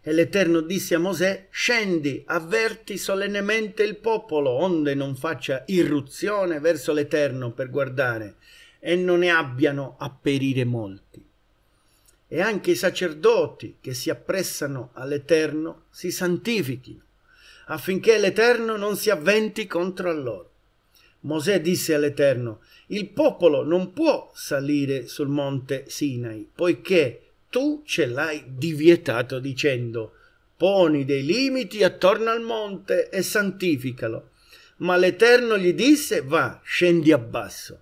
E l'Eterno disse a Mosè, scendi, avverti solennemente il popolo, onde non faccia irruzione verso l'Eterno per guardare, e non ne abbiano a perire molti. E anche i sacerdoti che si appressano all'Eterno si santifichino, affinché l'Eterno non si avventi contro loro. Mosè disse all'Eterno, il popolo non può salire sul monte Sinai, poiché tu ce l'hai divietato dicendo poni dei limiti attorno al monte e santificalo. Ma l'Eterno gli disse va, scendi abbasso,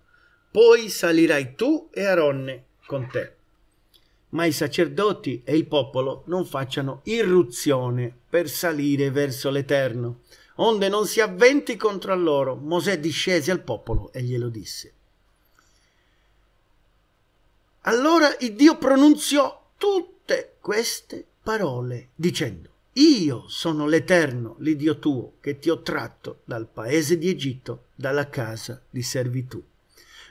poi salirai tu e Aronne con te. Ma i sacerdoti e il popolo non facciano irruzione per salire verso l'Eterno, onde non si avventi contro loro. Mosè discese al popolo e glielo disse. Allora il Dio pronunziò tutte queste parole dicendo io sono l'Eterno, l'Idio tuo, che ti ho tratto dal paese di Egitto, dalla casa di servitù.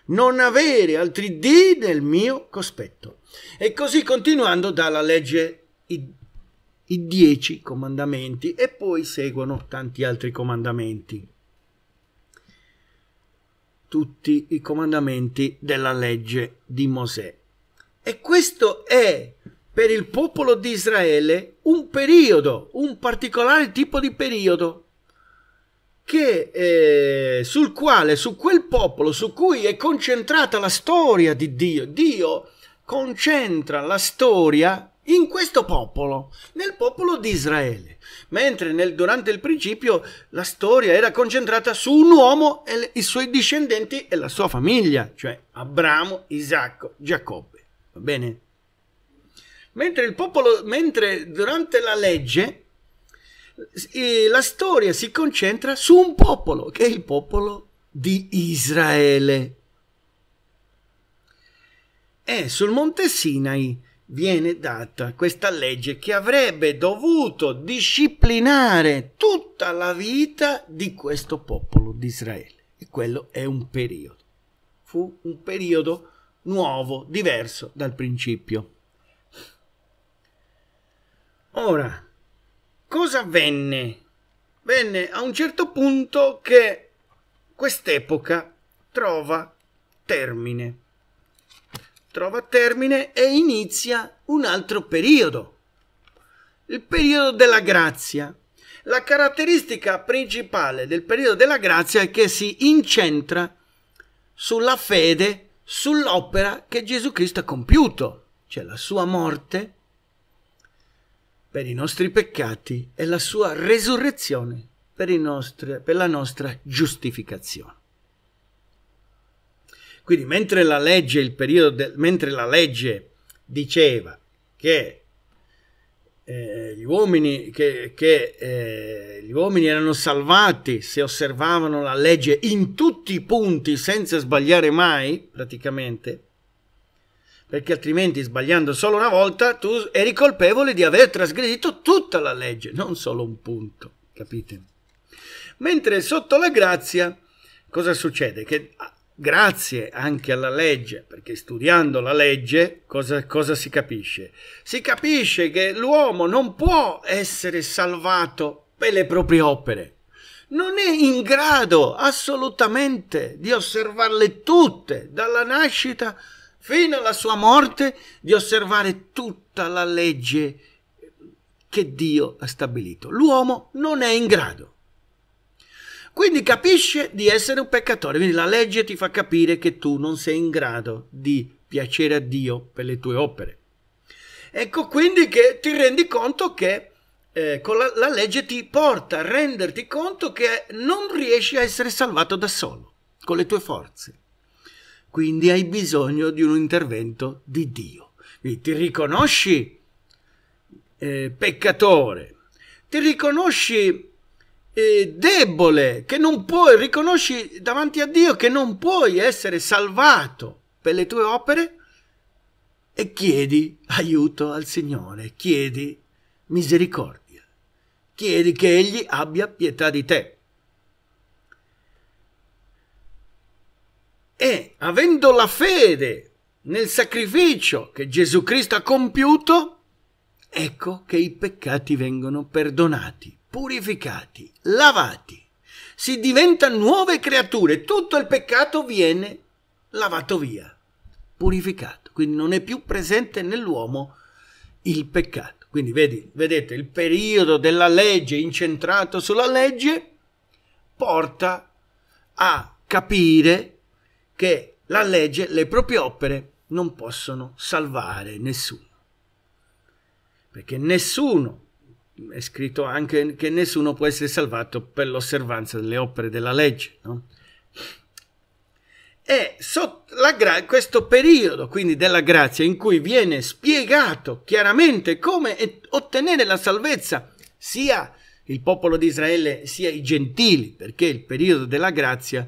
Non avere altri dì nel mio cospetto. E così continuando dalla legge i, i dieci comandamenti e poi seguono tanti altri comandamenti. Tutti i comandamenti della legge di Mosè. E questo è per il popolo di Israele un periodo, un particolare tipo di periodo, che, eh, sul quale, su quel popolo su cui è concentrata la storia di Dio, Dio concentra la storia in questo popolo, nel popolo di Israele, mentre nel, durante il principio la storia era concentrata su un uomo e le, i suoi discendenti e la sua famiglia, cioè Abramo, Isacco, Giacobbe. Va bene? Mentre il popolo, mentre durante la legge la storia si concentra su un popolo, che è il popolo di Israele. E sul monte Sinai viene data questa legge che avrebbe dovuto disciplinare tutta la vita di questo popolo di Israele. E quello è un periodo. Fu un periodo nuovo, diverso dal principio. Ora, cosa avvenne? Venne a un certo punto che quest'epoca trova termine. Trova termine e inizia un altro periodo, il periodo della grazia. La caratteristica principale del periodo della grazia è che si incentra sulla fede sull'opera che Gesù Cristo ha compiuto, cioè la sua morte per i nostri peccati e la sua resurrezione per, nostri, per la nostra giustificazione. Quindi mentre la legge, del, mentre la legge diceva che eh, gli, uomini che, che, eh, gli uomini erano salvati se osservavano la legge in tutti i punti senza sbagliare mai, praticamente, perché altrimenti sbagliando solo una volta tu eri colpevole di aver trasgredito tutta la legge, non solo un punto, capite? Mentre sotto la grazia cosa succede? Che grazie anche alla legge, perché studiando la legge cosa, cosa, si capisce? Si capisce che l'uomo non può essere salvato per le proprie opere, non è in grado assolutamente di osservarle tutte, dalla nascita fino alla sua morte, di osservare tutta la legge che Dio ha stabilito. L'uomo non è in grado. Quindi capisce di essere un peccatore, quindi la legge ti fa capire che tu non sei in grado di piacere a Dio per le tue opere. Ecco quindi che ti rendi conto che eh, la, la legge ti porta a renderti conto che non riesci a essere salvato da solo, con le tue forze. Quindi hai bisogno di un intervento di Dio. Quindi ti riconosci eh, peccatore, ti riconosci eh, debole, che non puoi, riconosci davanti a Dio che non puoi essere salvato per le tue opere e chiedi aiuto al Signore, chiedi misericordia, chiedi che Egli abbia pietà di te. E avendo la fede nel sacrificio che Gesù Cristo ha compiuto, ecco che i peccati vengono perdonati purificati, lavati, si diventa nuove creature, tutto il peccato viene lavato via, purificato, quindi non è più presente nell'uomo il peccato. Quindi vedi, vedete, il periodo della legge incentrato sulla legge porta a capire che la legge, le proprie opere non possono salvare nessuno. Perché nessuno è scritto anche che nessuno può essere salvato per l'osservanza delle opere della legge. No? E sotto questo periodo quindi della grazia in cui viene spiegato chiaramente come ottenere la salvezza sia il popolo di Israele sia i gentili, perché il periodo della grazia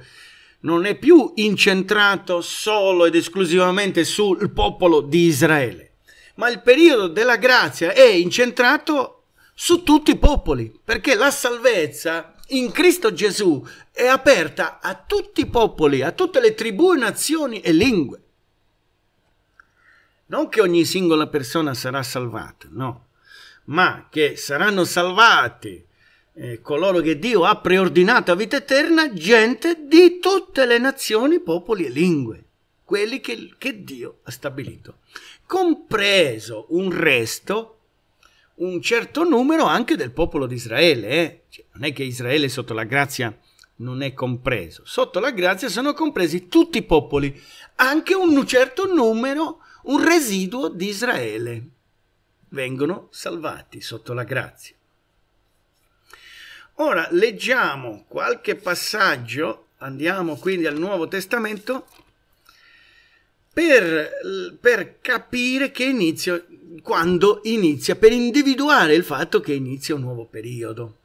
non è più incentrato solo ed esclusivamente sul popolo di Israele, ma il periodo della grazia è incentrato su tutti i popoli, perché la salvezza in Cristo Gesù è aperta a tutti i popoli, a tutte le tribù, nazioni e lingue. Non che ogni singola persona sarà salvata, no, ma che saranno salvati eh, coloro che Dio ha preordinato a vita eterna, gente di tutte le nazioni, popoli e lingue, quelli che, che Dio ha stabilito, compreso un resto un certo numero anche del popolo di Israele. Eh? Cioè, non è che Israele sotto la grazia non è compreso. Sotto la grazia sono compresi tutti i popoli, anche un certo numero, un residuo di Israele. Vengono salvati sotto la grazia. Ora leggiamo qualche passaggio, andiamo quindi al Nuovo Testamento, per, per capire che inizio quando inizia, per individuare il fatto che inizia un nuovo periodo.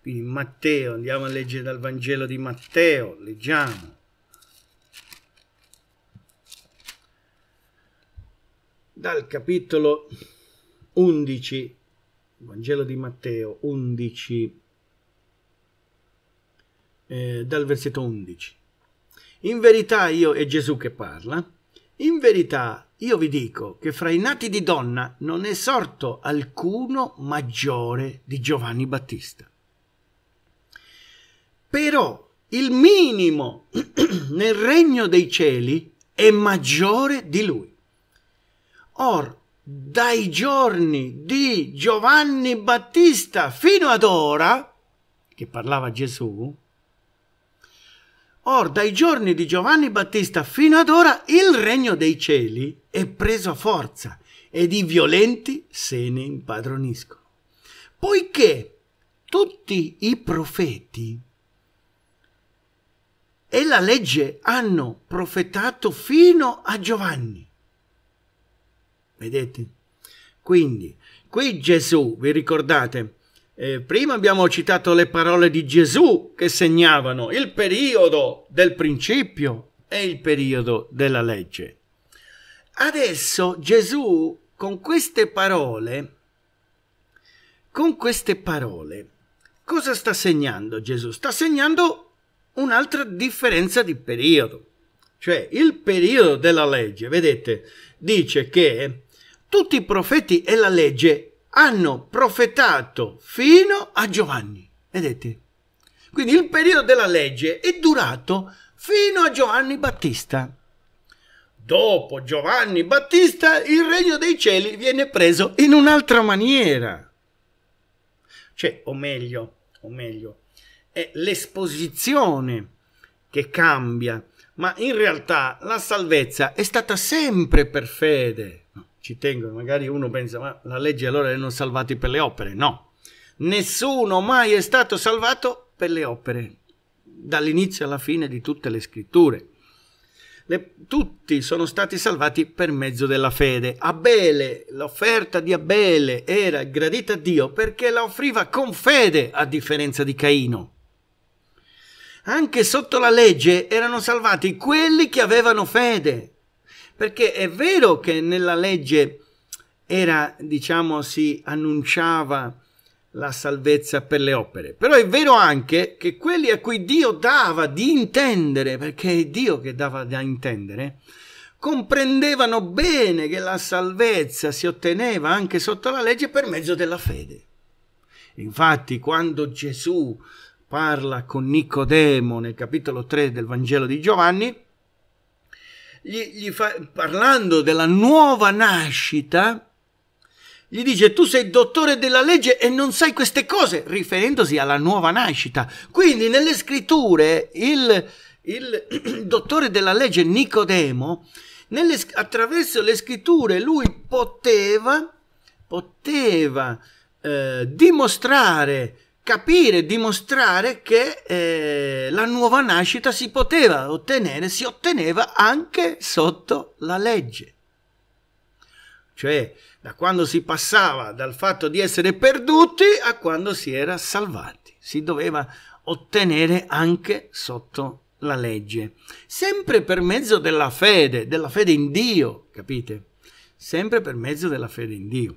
Quindi Matteo, andiamo a leggere dal Vangelo di Matteo, leggiamo. Dal capitolo 11, Vangelo di Matteo 11, eh, dal versetto 11. In verità io, è Gesù che parla, in verità io vi dico che fra i nati di donna non è sorto alcuno maggiore di Giovanni Battista. Però il minimo (clears throat) nel regno dei cieli è maggiore di lui. Or, dai giorni di Giovanni Battista fino ad ora, che parlava Gesù, Or dai giorni di Giovanni Battista fino ad ora il regno dei cieli è preso a forza ed i violenti se ne impadroniscono. Poiché tutti i profeti e la legge hanno profetato fino a Giovanni. Vedete? Quindi, qui Gesù, vi ricordate, eh, prima abbiamo citato le parole di Gesù che segnavano il periodo del principio e il periodo della legge. Adesso Gesù con queste parole, con queste parole, cosa sta segnando Gesù? Sta segnando un'altra differenza di periodo. Cioè il periodo della legge, vedete, dice che tutti i profeti e la legge hanno profetato fino a Giovanni. Vedete? Quindi il periodo della legge è durato fino a Giovanni Battista. Dopo Giovanni Battista il regno dei cieli viene preso in un'altra maniera. Cioè, o meglio, o meglio, è l'esposizione che cambia, ma in realtà la salvezza è stata sempre per fede ci tengo, magari uno pensa, ma la legge allora erano salvati per le opere. No, nessuno mai è stato salvato per le opere, dall'inizio alla fine di tutte le scritture. Le, tutti sono stati salvati per mezzo della fede. Abele, l'offerta di Abele era gradita a Dio perché la offriva con fede, a differenza di Caino. Anche sotto la legge erano salvati quelli che avevano fede, perché è vero che nella legge era, diciamo, si annunciava la salvezza per le opere, però è vero anche che quelli a cui Dio dava di intendere, perché è Dio che dava da intendere, comprendevano bene che la salvezza si otteneva anche sotto la legge per mezzo della fede. Infatti, quando Gesù parla con Nicodemo nel capitolo 3 del Vangelo di Giovanni, gli, gli fa, parlando della nuova nascita, gli dice tu sei dottore della legge e non sai queste cose, riferendosi alla nuova nascita. Quindi nelle scritture il, il (clears throat) dottore della legge Nicodemo, nelle, attraverso le scritture lui poteva, poteva eh, dimostrare capire, dimostrare che eh, la nuova nascita si poteva ottenere, si otteneva anche sotto la legge. Cioè, da quando si passava dal fatto di essere perduti a quando si era salvati, si doveva ottenere anche sotto la legge, sempre per mezzo della fede, della fede in Dio, capite? Sempre per mezzo della fede in Dio.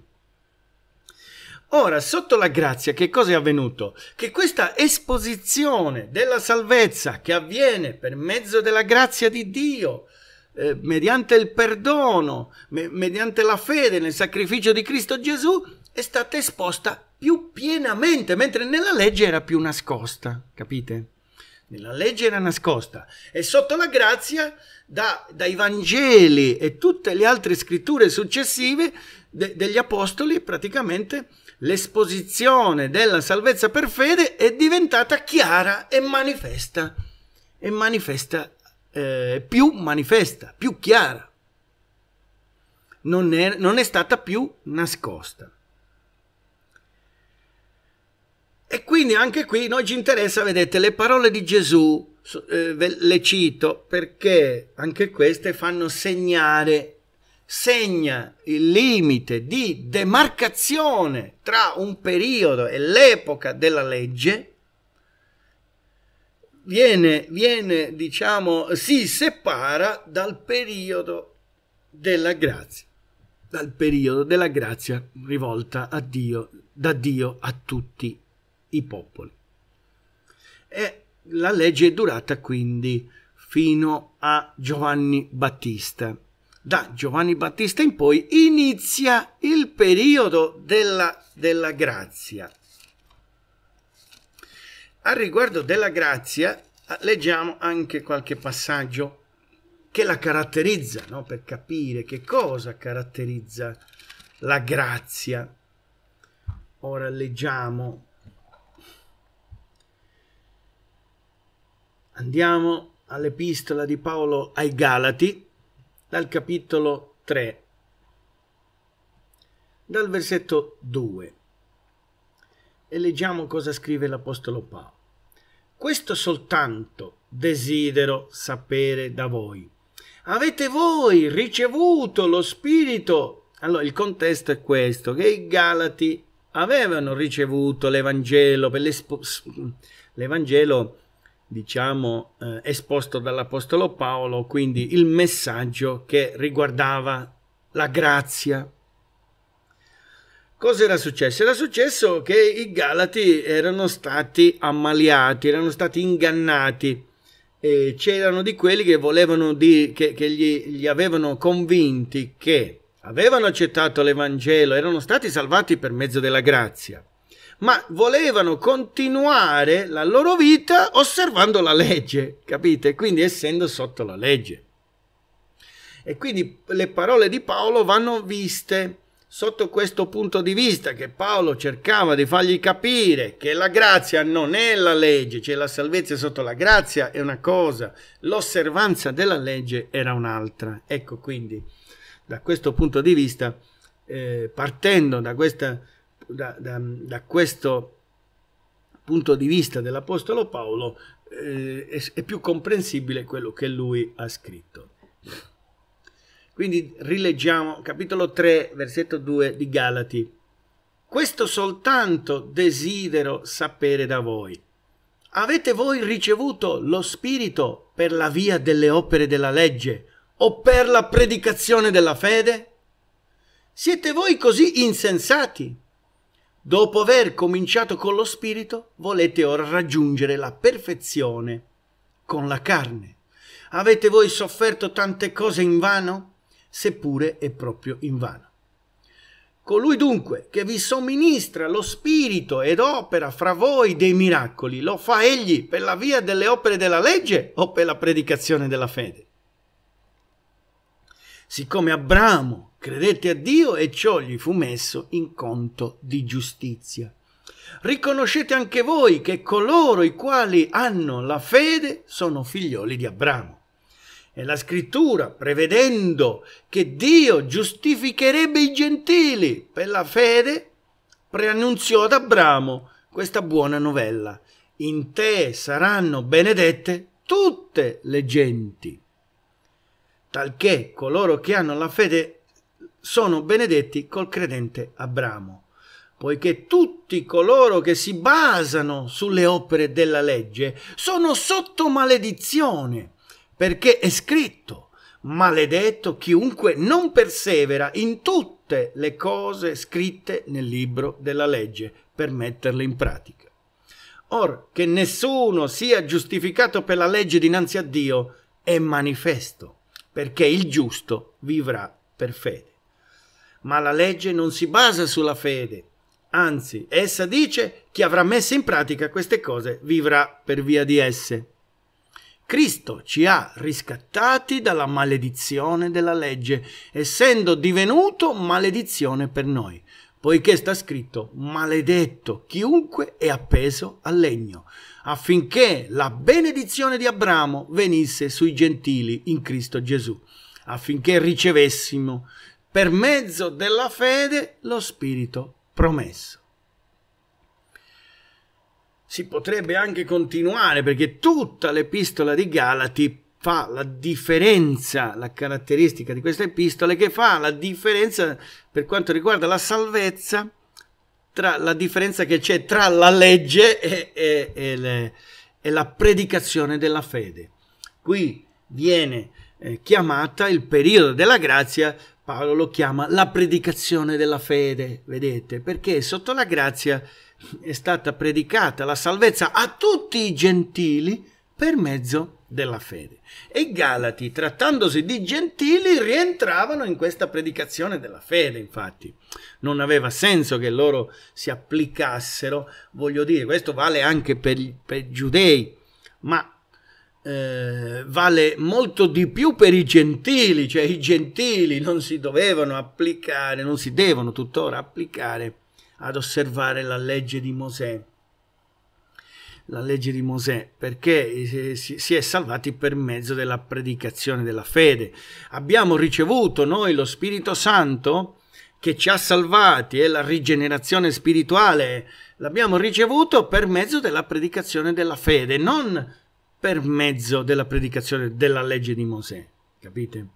Ora, sotto la grazia, che cosa è avvenuto? Che questa esposizione della salvezza che avviene per mezzo della grazia di Dio, eh, mediante il perdono, me- mediante la fede nel sacrificio di Cristo Gesù, è stata esposta più pienamente, mentre nella legge era più nascosta, capite? Nella legge era nascosta e sotto la grazia da, dai Vangeli e tutte le altre scritture successive de- degli apostoli praticamente l'esposizione della salvezza per fede è diventata chiara e manifesta, e manifesta, eh, più manifesta, più chiara. Non è, non è stata più nascosta. E quindi anche qui noi ci interessa, vedete, le parole di Gesù, eh, le cito perché anche queste fanno segnare segna il limite di demarcazione tra un periodo e l'epoca della legge, viene, viene diciamo, si separa dal periodo della grazia, dal periodo della grazia rivolta a Dio, da Dio a tutti i popoli. E la legge è durata quindi fino a Giovanni Battista da Giovanni Battista in poi inizia il periodo della, della grazia. Al riguardo della grazia ah, leggiamo anche qualche passaggio che la caratterizza, no? per capire che cosa caratterizza la grazia. Ora leggiamo. Andiamo all'epistola di Paolo ai Galati, dal capitolo 3, dal versetto 2. E leggiamo cosa scrive l'Apostolo Paolo. Questo soltanto desidero sapere da voi. Avete voi ricevuto lo Spirito? Allora il contesto è questo, che i Galati avevano ricevuto l'Evangelo, per l'espo- l'Evangelo diciamo, eh, esposto dall'Apostolo Paolo, quindi il messaggio che riguardava la grazia. Cosa era successo? Era successo che i Galati erano stati ammaliati, erano stati ingannati. c'erano di quelli che volevano di, che, che gli, gli avevano convinti che avevano accettato l'Evangelo, erano stati salvati per mezzo della grazia, ma volevano continuare la loro vita osservando la legge, capite? Quindi essendo sotto la legge. E quindi le parole di Paolo vanno viste sotto questo punto di vista che Paolo cercava di fargli capire che la grazia non è la legge, cioè la salvezza sotto la grazia è una cosa, l'osservanza della legge era un'altra. Ecco quindi, da questo punto di vista, eh, partendo da questa da, da, da questo punto di vista dell'Apostolo Paolo eh, è, è più comprensibile quello che lui ha scritto. Quindi rileggiamo capitolo 3, versetto 2 di Galati. Questo soltanto desidero sapere da voi. Avete voi ricevuto lo Spirito per la via delle opere della legge o per la predicazione della fede? Siete voi così insensati? Dopo aver cominciato con lo spirito, volete ora raggiungere la perfezione con la carne. Avete voi sofferto tante cose in vano? Seppure è proprio in vano. Colui dunque che vi somministra lo spirito ed opera fra voi dei miracoli, lo fa egli per la via delle opere della legge o per la predicazione della fede? Siccome Abramo credette a Dio e ciò gli fu messo in conto di giustizia. Riconoscete anche voi che coloro i quali hanno la fede sono figlioli di Abramo. E la scrittura, prevedendo che Dio giustificherebbe i gentili per la fede, preannunziò ad Abramo questa buona novella. In te saranno benedette tutte le genti. Talché coloro che hanno la fede sono benedetti col credente Abramo, poiché tutti coloro che si basano sulle opere della legge sono sotto maledizione, perché è scritto, maledetto chiunque non persevera in tutte le cose scritte nel libro della legge per metterle in pratica. Or che nessuno sia giustificato per la legge dinanzi a Dio è manifesto, perché il giusto vivrà per fede. Ma la legge non si basa sulla fede, anzi essa dice chi avrà messo in pratica queste cose vivrà per via di esse. Cristo ci ha riscattati dalla maledizione della legge, essendo divenuto maledizione per noi, poiché sta scritto maledetto chiunque è appeso al legno, affinché la benedizione di Abramo venisse sui gentili in Cristo Gesù, affinché ricevessimo per mezzo della fede lo Spirito promesso. Si potrebbe anche continuare perché tutta l'epistola di Galati fa la differenza, la caratteristica di questa epistola che fa la differenza per quanto riguarda la salvezza, tra la differenza che c'è tra la legge e, e, e, le, e la predicazione della fede. Qui viene eh, chiamata il periodo della grazia Paolo lo chiama la predicazione della fede, vedete, perché sotto la grazia è stata predicata la salvezza a tutti i gentili per mezzo della fede. E i Galati, trattandosi di gentili, rientravano in questa predicazione della fede, infatti. Non aveva senso che loro si applicassero, voglio dire, questo vale anche per, per i giudei, ma eh, vale molto di più per i gentili, cioè i gentili non si dovevano applicare, non si devono tuttora applicare ad osservare la legge di Mosè. La legge di Mosè, perché si è salvati per mezzo della predicazione della fede. Abbiamo ricevuto noi lo Spirito Santo che ci ha salvati e eh, la rigenerazione spirituale l'abbiamo ricevuto per mezzo della predicazione della fede, non per mezzo della predicazione della legge di Mosè, capite?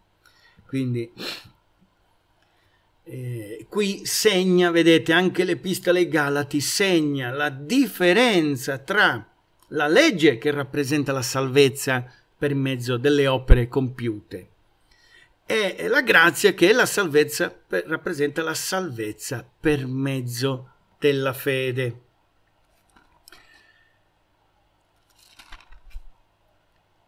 Quindi eh, qui segna, vedete, anche l'Epistola ai Galati segna la differenza tra la legge che rappresenta la salvezza per mezzo delle opere compiute e la grazia che è la salvezza per, rappresenta la salvezza per mezzo della fede.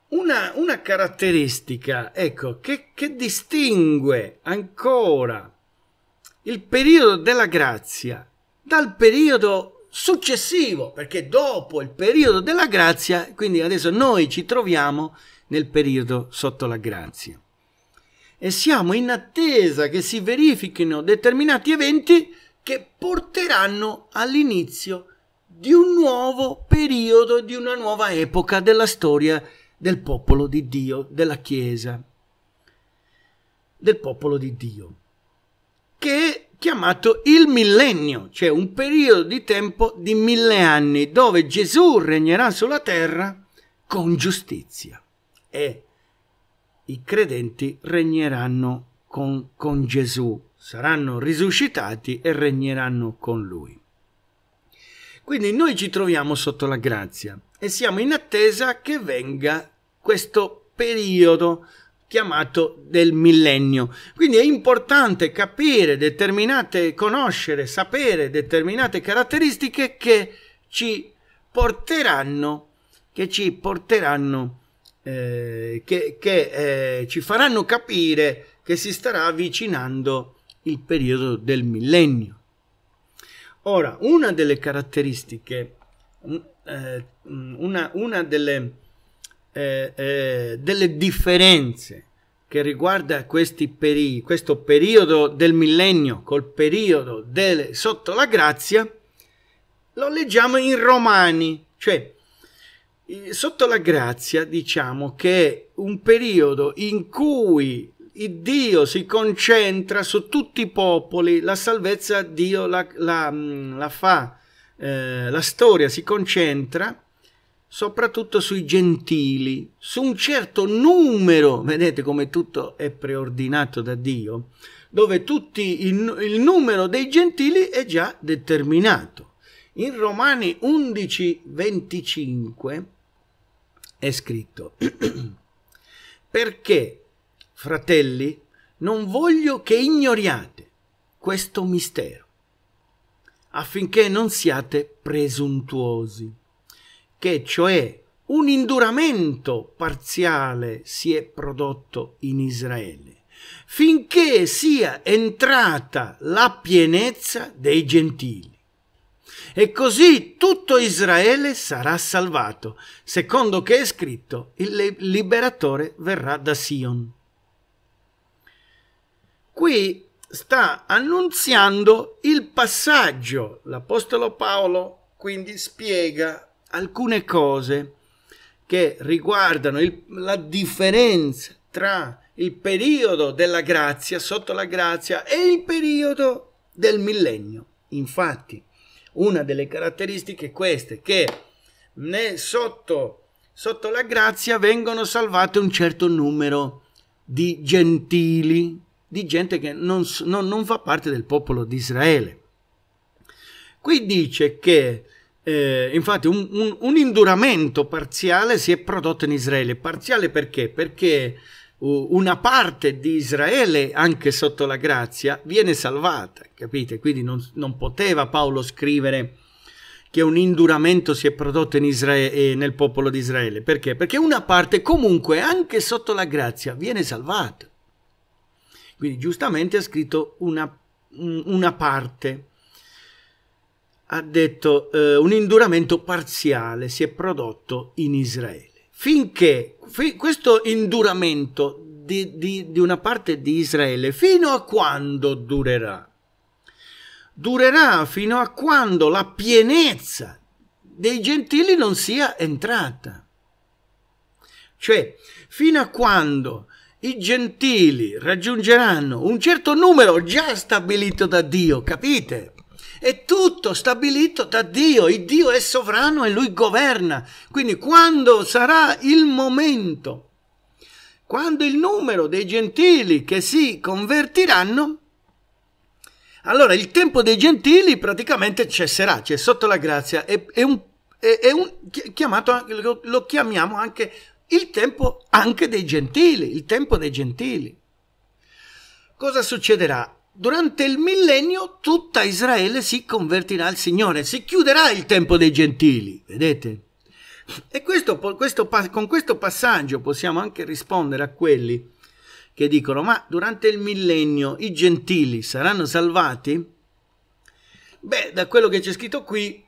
Una, una caratteristica ecco, che, che distingue ancora il periodo della grazia dal periodo successivo, perché dopo il periodo della grazia, quindi adesso noi ci troviamo nel periodo sotto la grazia. E siamo in attesa che si verifichino determinati eventi che porteranno all'inizio di un nuovo periodo, di una nuova epoca della storia di del popolo di Dio, della Chiesa, del popolo di Dio, che è chiamato il millennio, cioè un periodo di tempo di mille anni dove Gesù regnerà sulla terra con giustizia e i credenti regneranno con, con Gesù, saranno risuscitati e regneranno con lui. Quindi noi ci troviamo sotto la grazia e siamo in attesa che venga questo periodo chiamato del millennio. Quindi è importante capire determinate, conoscere, sapere determinate caratteristiche che ci porteranno, che ci porteranno, eh, che, che eh, ci faranno capire che si starà avvicinando il periodo del millennio. Ora, una delle caratteristiche eh, una, una delle, eh, eh, delle, differenze che riguarda peri, questo periodo del millennio col periodo del, sotto la grazia, lo leggiamo in Romani, cioè sotto la grazia diciamo che è un periodo in cui Dio si concentra su tutti i popoli, la salvezza Dio la, la, la fa eh, la storia si concentra soprattutto sui gentili, su un certo numero, vedete come tutto è preordinato da Dio, dove tutti il, il numero dei gentili è già determinato. In Romani 11, 25 è scritto, (clears throat) perché, fratelli, non voglio che ignoriate questo mistero affinché non siate presuntuosi, che cioè un induramento parziale si è prodotto in Israele, finché sia entrata la pienezza dei gentili. E così tutto Israele sarà salvato, secondo che è scritto, il liberatore verrà da Sion. Qui sta annunziando il passaggio. L'Apostolo Paolo quindi spiega alcune cose che riguardano il, la differenza tra il periodo della grazia, sotto la grazia, e il periodo del millennio. Infatti, una delle caratteristiche è questa, che sotto, sotto la grazia vengono salvate un certo numero di gentili, di gente che non, non, non fa parte del popolo di Israele. Qui dice che eh, infatti un, un, un, induramento parziale si è prodotto in Israele. Parziale perché? Perché una parte di Israele, anche sotto la grazia, viene salvata, capite? Quindi non, non poteva Paolo scrivere che un induramento si è prodotto Israele, nel popolo di Israele. Perché? Perché una parte comunque, anche sotto la grazia, viene salvata. Quindi giustamente ha scritto una, una parte. Ha detto eh, un induramento parziale si è prodotto in Israele. Finché fi, questo induramento di, di, di una parte di Israele, fino a quando durerà? Durerà fino a quando la pienezza dei gentili non sia entrata. Cioè, fino a quando i gentili raggiungeranno un certo numero già stabilito da Dio, capite? È tutto stabilito da Dio, il Dio è sovrano e lui governa. Quindi quando sarà il momento, quando il numero dei gentili che si convertiranno, allora il tempo dei gentili praticamente cesserà, c'è sotto la grazia, è, è un, è, è un chiamato, lo chiamiamo anche il tempo anche dei gentili, il tempo dei gentili. Cosa succederà? Durante il millennio tutta Israele si convertirà al Signore, si chiuderà il tempo dei gentili, vedete? E questo, questo, con questo passaggio possiamo anche rispondere a quelli che dicono ma durante il millennio i gentili saranno salvati? Beh, da quello che c'è scritto qui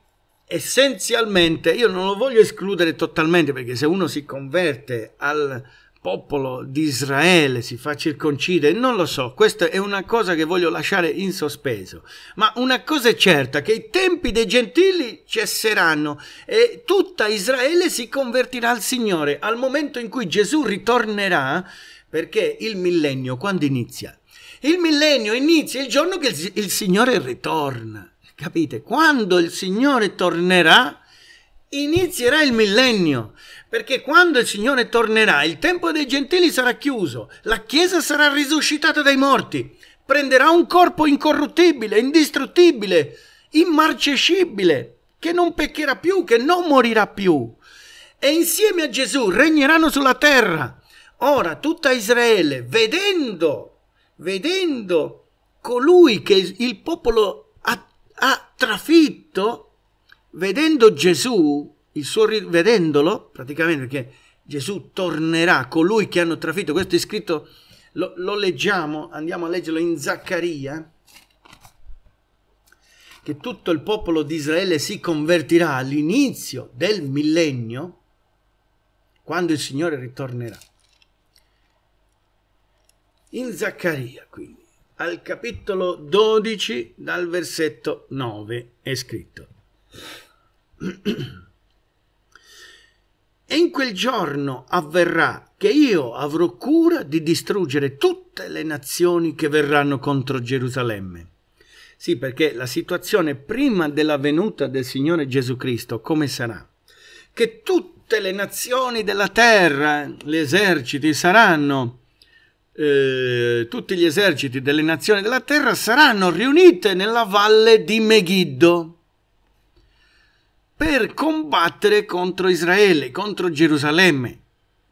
essenzialmente, io non lo voglio escludere totalmente perché se uno si converte al popolo di Israele, si fa circoncidere, non lo so, questa è una cosa che voglio lasciare in sospeso, ma una cosa è certa, che i tempi dei gentili cesseranno e tutta Israele si convertirà al Signore al momento in cui Gesù ritornerà, perché il millennio quando inizia? Il millennio inizia il giorno che il Signore ritorna. Capite? Quando il Signore tornerà, inizierà il millennio, perché quando il Signore tornerà, il tempo dei gentili sarà chiuso, la Chiesa sarà risuscitata dai morti, prenderà un corpo incorruttibile, indistruttibile, immarcescibile, che non peccherà più, che non morirà più. E insieme a Gesù regneranno sulla terra. Ora tutta Israele, vedendo, vedendo colui che il popolo ha trafitto vedendo Gesù, il suo, vedendolo praticamente perché Gesù tornerà, colui che hanno trafitto, questo è scritto, lo, lo leggiamo, andiamo a leggerlo in Zaccaria, che tutto il popolo di Israele si convertirà all'inizio del millennio, quando il Signore ritornerà. In Zaccaria, quindi al capitolo 12 dal versetto 9 è scritto. E in quel giorno avverrà che io avrò cura di distruggere tutte le nazioni che verranno contro Gerusalemme. Sì, perché la situazione prima della venuta del Signore Gesù Cristo come sarà? Che tutte le nazioni della terra, gli eserciti, saranno eh, tutti gli eserciti delle nazioni della terra saranno riunite nella valle di Megiddo per combattere contro Israele, contro Gerusalemme.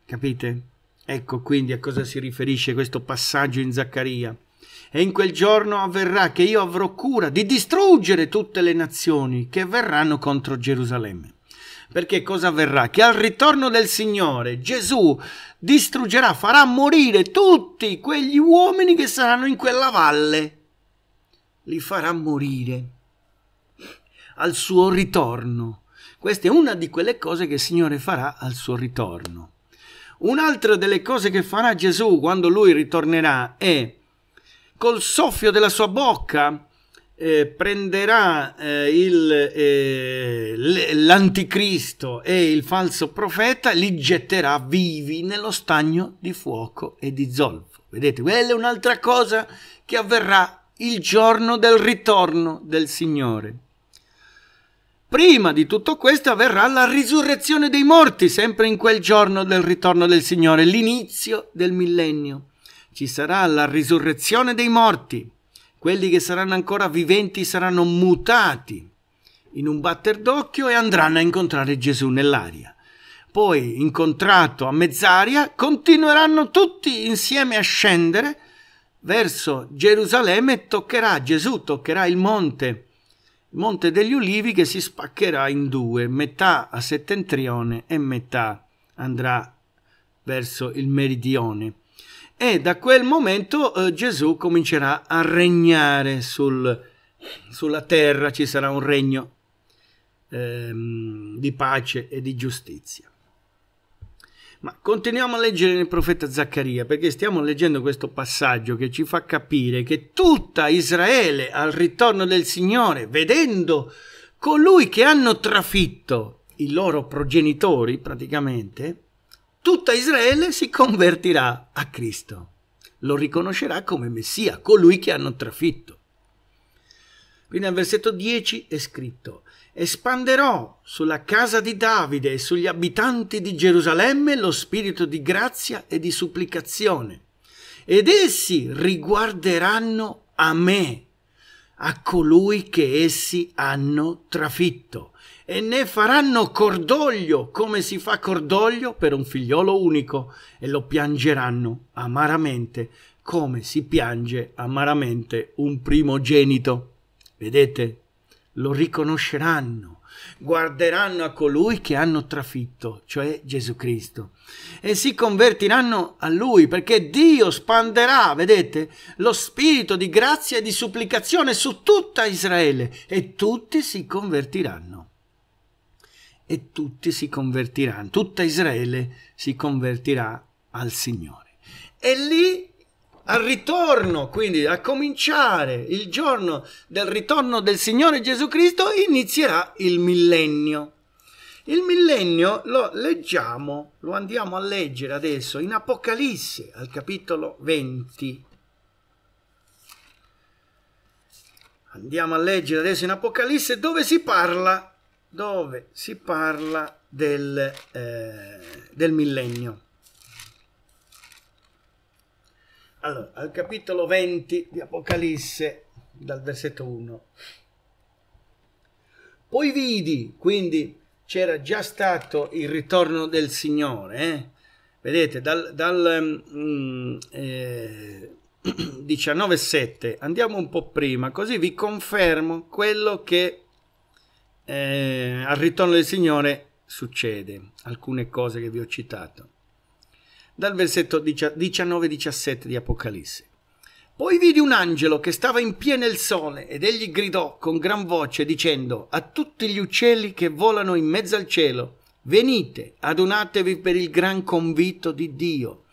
Capite? Ecco quindi a cosa si riferisce questo passaggio in Zaccaria. E in quel giorno avverrà che io avrò cura di distruggere tutte le nazioni che verranno contro Gerusalemme. Perché cosa avverrà? Che al ritorno del Signore Gesù distruggerà, farà morire tutti quegli uomini che saranno in quella valle. Li farà morire al suo ritorno. Questa è una di quelle cose che il Signore farà al suo ritorno. Un'altra delle cose che farà Gesù quando lui ritornerà è col soffio della sua bocca eh, prenderà eh, il, eh, l'anticristo e il falso profeta, li getterà vivi nello stagno di fuoco e di zolfo. Vedete, quella è un'altra cosa che avverrà il giorno del ritorno del Signore. Prima di tutto questo avverrà la risurrezione dei morti, sempre in quel giorno del ritorno del Signore, l'inizio del millennio. Ci sarà la risurrezione dei morti quelli che saranno ancora viventi saranno mutati in un batter d'occhio e andranno a incontrare Gesù nell'aria. Poi, incontrato a mezz'aria, continueranno tutti insieme a scendere verso Gerusalemme e toccherà Gesù, toccherà il monte, il monte degli ulivi che si spaccherà in due, metà a settentrione e metà andrà verso il meridione e da quel momento eh, Gesù comincerà a regnare sul, sulla terra, ci sarà un regno ehm, di pace e di giustizia. Ma continuiamo a leggere nel profeta Zaccaria perché stiamo leggendo questo passaggio che ci fa capire che tutta Israele al ritorno del Signore, vedendo colui che hanno trafitto i loro progenitori praticamente, tutta Israele si convertirà a Cristo, lo riconoscerà come Messia, colui che hanno trafitto. Quindi al versetto 10 è scritto, espanderò sulla casa di Davide e sugli abitanti di Gerusalemme lo spirito di grazia e di supplicazione, ed essi riguarderanno a me, a colui che essi hanno trafitto, e ne faranno cordoglio come si fa cordoglio per un figliolo unico e lo piangeranno amaramente come si piange amaramente un primogenito. Vedete? Lo riconosceranno, guarderanno a colui che hanno trafitto, cioè Gesù Cristo, e si convertiranno a lui, perché Dio spanderà, vedete, lo spirito di grazia e di supplicazione su tutta Israele, e tutti si convertiranno e tutti si convertiranno, tutta Israele si convertirà al Signore. E lì al ritorno, quindi a cominciare il giorno del ritorno del Signore Gesù Cristo, inizierà il millennio. Il millennio lo leggiamo, lo andiamo a leggere adesso in Apocalisse, al capitolo 20. Andiamo a leggere adesso in Apocalisse dove si parla dove si parla del, eh, del millennio. Allora, al capitolo 20 di Apocalisse, dal versetto 1. Poi vidi, quindi c'era già stato il ritorno del Signore, eh? vedete, dal, dal mm, eh, 19.7, (clears throat) andiamo un po' prima, così vi confermo quello che eh, al ritorno del Signore succede alcune cose che vi ho citato. Dal versetto 19-17 di Apocalisse. Poi vidi un angelo che stava in pieno il sole ed egli gridò con gran voce dicendo a tutti gli uccelli che volano in mezzo al cielo, venite, adunatevi per il gran convito di Dio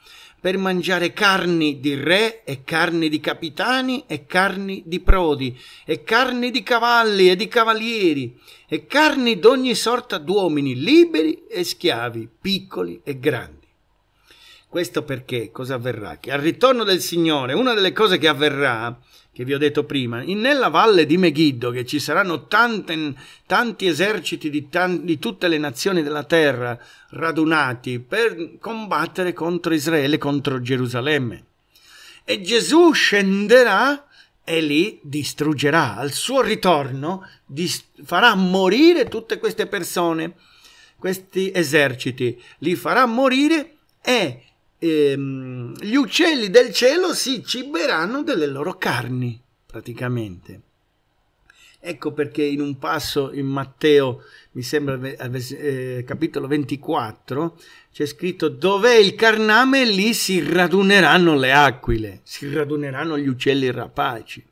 per mangiare carni di re e carni di capitani e carni di prodi e carni di cavalli e di cavalieri e carni d'ogni sorta d'uomini liberi e schiavi, piccoli e grandi. Questo perché cosa avverrà? Che al ritorno del Signore una delle cose che avverrà che vi ho detto prima, in, nella valle di Megiddo, che ci saranno tante, tanti eserciti di, tan, di, tutte le nazioni della terra radunati per combattere contro Israele, contro Gerusalemme. E Gesù scenderà e li distruggerà. Al suo ritorno dis- farà morire tutte queste persone, questi eserciti, li farà morire e ehm, gli uccelli del cielo si ciberanno delle loro carni, praticamente. Ecco perché in un passo in Matteo, mi sembra eh, eh, capitolo 24, c'è scritto dov'è il carname lì si raduneranno le aquile, si raduneranno gli uccelli rapaci.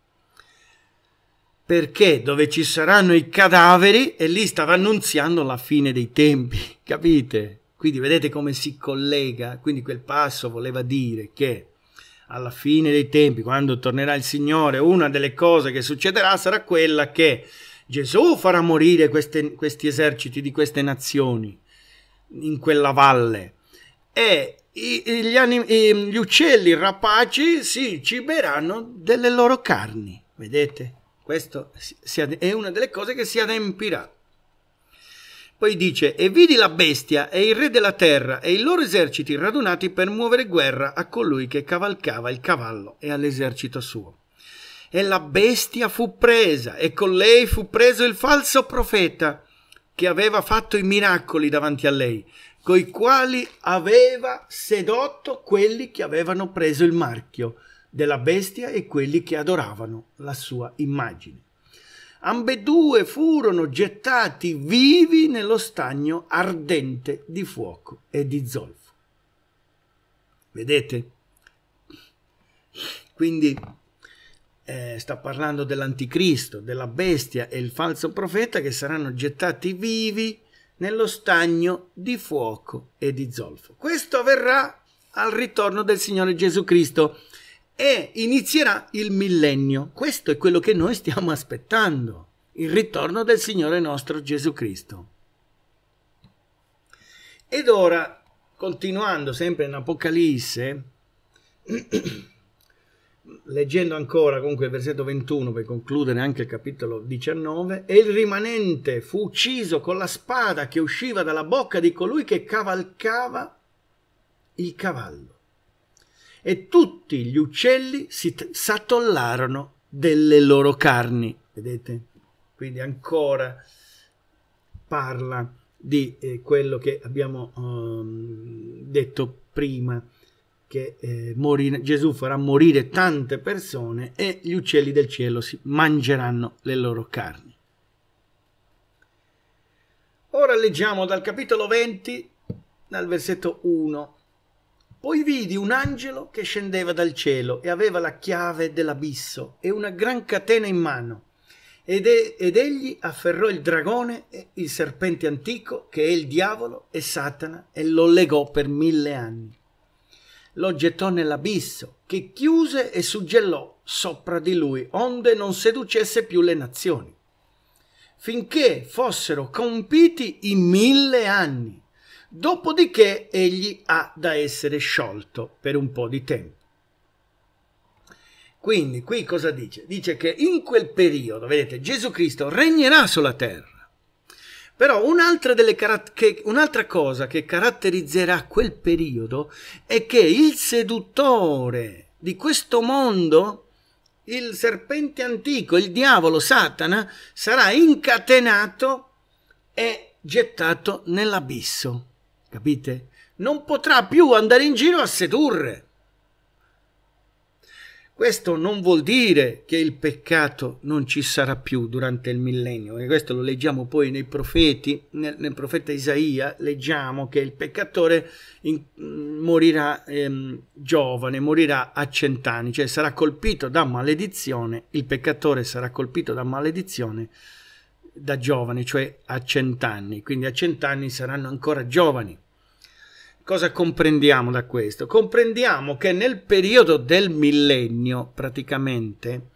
Perché dove ci saranno i cadaveri e lì stava annunziando la fine dei tempi, (laughs) capite? Quindi vedete come si collega, quindi quel passo voleva dire che alla fine dei tempi, quando tornerà il Signore, una delle cose che succederà sarà quella che Gesù farà morire queste, questi eserciti di queste nazioni in quella valle e gli, anim- gli uccelli rapaci si ciberanno delle loro carni. Vedete? Questa è una delle cose che si adempirà. Poi dice, e vidi la bestia e il re della terra e i loro eserciti radunati per muovere guerra a colui che cavalcava il cavallo e all'esercito suo. E la bestia fu presa e con lei fu preso il falso profeta che aveva fatto i miracoli davanti a lei, coi quali aveva sedotto quelli che avevano preso il marchio della bestia e quelli che adoravano la sua immagine ambedue furono gettati vivi nello stagno ardente di fuoco e di zolfo. Vedete? Quindi eh, sta parlando dell'anticristo, della bestia e il falso profeta che saranno gettati vivi nello stagno di fuoco e di zolfo. Questo avverrà al ritorno del Signore Gesù Cristo e inizierà il millennio. Questo è quello che noi stiamo aspettando, il ritorno del Signore nostro Gesù Cristo. Ed ora, continuando sempre in Apocalisse, (clears throat) leggendo ancora comunque il versetto 21 per concludere anche il capitolo 19, e il rimanente fu ucciso con la spada che usciva dalla bocca di colui che cavalcava il cavallo e tutti gli uccelli si s'atollarono delle loro carni. Vedete? Quindi ancora parla di eh, quello che abbiamo um, detto prima, che eh, morire, Gesù farà morire tante persone e gli uccelli del cielo si mangeranno le loro carni. Ora leggiamo dal capitolo 20, dal versetto 1 poi vidi un angelo che scendeva dal cielo e aveva la chiave dell'abisso e una gran catena in mano. Ed, e, ed, egli afferrò il dragone, il serpente antico, che è il diavolo e Satana, e lo legò per mille anni. Lo gettò nell'abisso, che chiuse e suggellò sopra di lui, onde non seducesse più le nazioni, finché fossero compiti i mille anni dopodiché egli ha da essere sciolto per un po' di tempo. Quindi qui cosa dice? Dice che in quel periodo, vedete, Gesù Cristo regnerà sulla terra. Però un'altra, carat- che, un'altra cosa che caratterizzerà quel periodo è che il seduttore di questo mondo, il serpente antico, il diavolo, Satana, sarà incatenato e gettato nell'abisso capite? Non potrà più andare in giro a sedurre. Questo non vuol dire che il peccato non ci sarà più durante il millennio, e questo lo leggiamo poi nei profeti, nel, nel profeta Isaia, leggiamo che il peccatore in, mm, morirà ehm, giovane, morirà a cent'anni, cioè sarà colpito da maledizione, il peccatore sarà colpito da maledizione da giovani, cioè a cent'anni, quindi a cent'anni saranno ancora giovani. Cosa comprendiamo da questo? Comprendiamo che nel periodo del millennio, praticamente,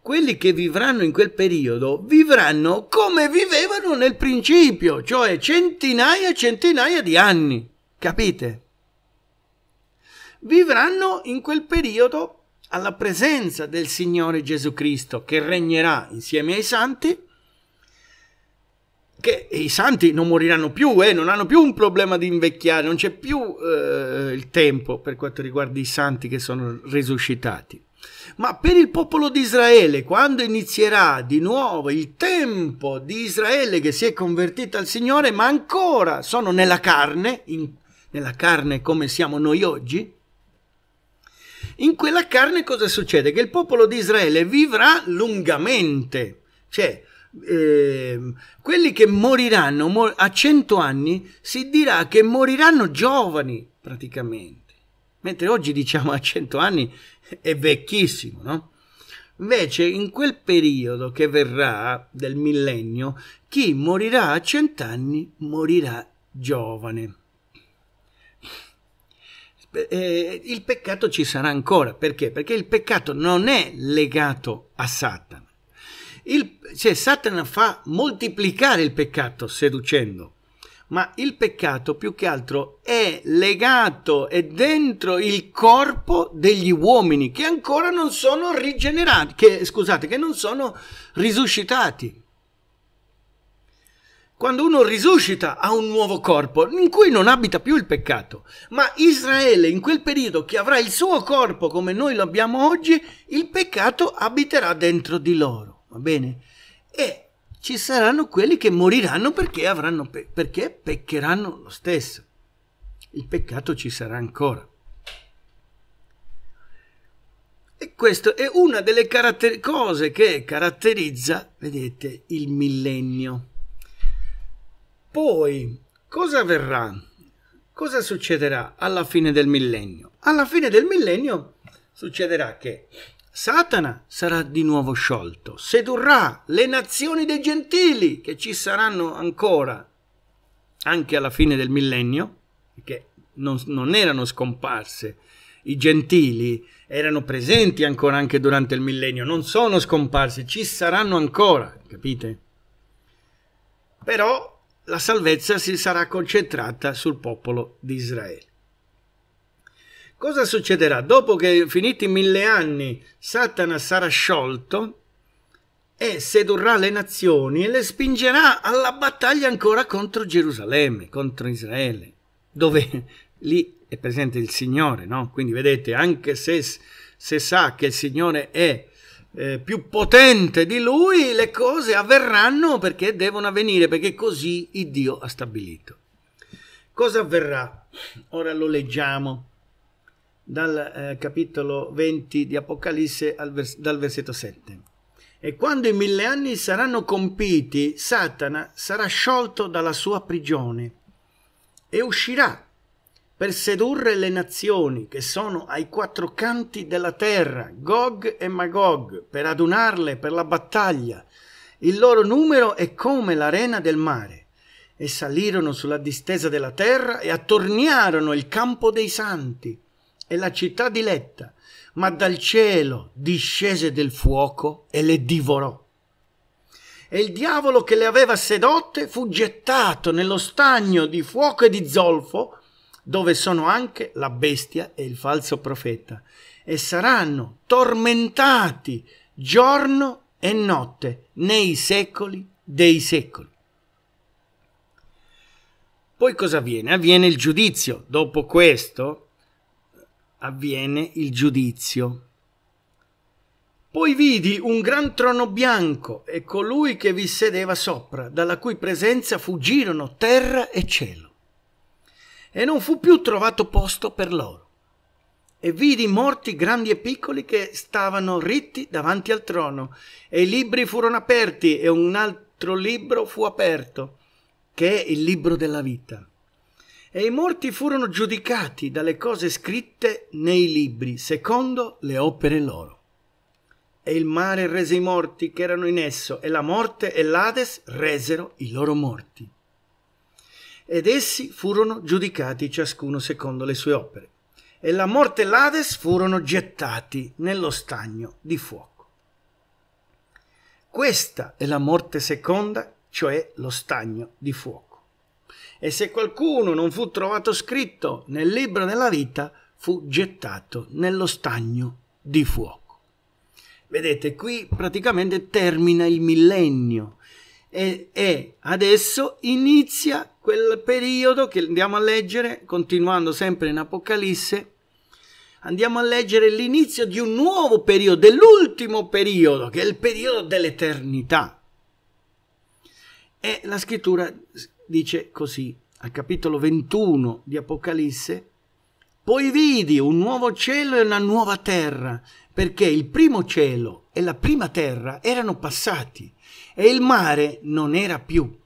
quelli che vivranno in quel periodo vivranno come vivevano nel principio, cioè centinaia e centinaia di anni, capite? Vivranno in quel periodo alla presenza del Signore Gesù Cristo che regnerà insieme ai santi che i santi non moriranno più, eh, non hanno più un problema di invecchiare, non c'è più eh, il tempo per quanto riguarda i santi che sono risuscitati. Ma per il popolo di Israele, quando inizierà di nuovo il tempo di Israele che si è convertito al Signore, ma ancora sono nella carne, in, nella carne come siamo noi oggi, in quella carne cosa succede? Che il popolo di Israele vivrà lungamente, cioè eh, quelli che moriranno mor- a 100 anni si dirà che moriranno giovani praticamente. Mentre oggi diciamo a 100 anni è vecchissimo, no? Invece in quel periodo che verrà del millennio, chi morirà a anni morirà giovane. Eh, il peccato ci sarà ancora, perché? Perché il peccato non è legato a Satana. Il, cioè, Satana fa moltiplicare il peccato seducendo, ma il peccato più che altro è legato e dentro il corpo degli uomini che ancora non sono rigenerati, che, scusate, che non sono risuscitati. Quando uno risuscita ha un nuovo corpo in cui non abita più il peccato, ma Israele in quel periodo che avrà il suo corpo come noi lo abbiamo oggi, il peccato abiterà dentro di loro va bene? E ci saranno quelli che moriranno perché, avranno pe- perché peccheranno lo stesso. Il peccato ci sarà ancora. E questa è una delle caratter- cose che caratterizza, vedete, il millennio. Poi, cosa avverrà? Cosa succederà alla fine del millennio? Alla fine del millennio succederà che Satana sarà di nuovo sciolto, sedurrà le nazioni dei gentili che ci saranno ancora anche alla fine del millennio, perché non, non erano scomparse, i gentili erano presenti ancora anche durante il millennio, non sono scomparsi, ci saranno ancora, capite? Però la salvezza si sarà concentrata sul popolo di Israele. Cosa succederà? Dopo che finiti mille anni Satana sarà sciolto e sedurrà le nazioni e le spingerà alla battaglia ancora contro Gerusalemme, contro Israele, dove (laughs) lì è presente il Signore, no? Quindi vedete, anche se, se sa che il Signore è eh, più potente di lui, le cose avverranno perché devono avvenire, perché così il Dio ha stabilito. Cosa avverrà? Ora lo leggiamo dal eh, capitolo 20 di Apocalisse vers- dal versetto 7. E quando i mille anni saranno compiti, Satana sarà sciolto dalla sua prigione e uscirà per sedurre le nazioni che sono ai quattro canti della terra, Gog e Magog, per adunarle per la battaglia. Il loro numero è come l'arena del mare. E salirono sulla distesa della terra e attorniarono il campo dei santi e la città diletta, ma dal cielo discese del fuoco e le divorò. E il diavolo che le aveva sedotte fu gettato nello stagno di fuoco e di zolfo, dove sono anche la bestia e il falso profeta, e saranno tormentati giorno e notte nei secoli dei secoli. Poi cosa avviene? Avviene il giudizio. Dopo questo, avviene il giudizio. Poi vidi un gran trono bianco e colui che vi sedeva sopra, dalla cui presenza fuggirono terra e cielo. E non fu più trovato posto per loro. E vidi morti grandi e piccoli che stavano ritti davanti al trono, e i libri furono aperti, e un altro libro fu aperto, che è il libro della vita e i morti furono giudicati dalle cose scritte nei libri, secondo le opere loro. E il mare rese i morti che erano in esso, e la morte e l'Ades resero i loro morti. Ed essi furono giudicati ciascuno secondo le sue opere. E la morte e l'Ades furono gettati nello stagno di fuoco. Questa è la morte seconda, cioè lo stagno di fuoco e se qualcuno non fu trovato scritto nel libro della vita, fu gettato nello stagno di fuoco. Vedete, qui praticamente termina il millennio e, e, adesso inizia quel periodo che andiamo a leggere, continuando sempre in Apocalisse, andiamo a leggere l'inizio di un nuovo periodo, dell'ultimo periodo, che è il periodo dell'eternità. E la scrittura dice così al capitolo 21 di Apocalisse, poi vidi un nuovo cielo e una nuova terra, perché il primo cielo e la prima terra erano passati e il mare non era più.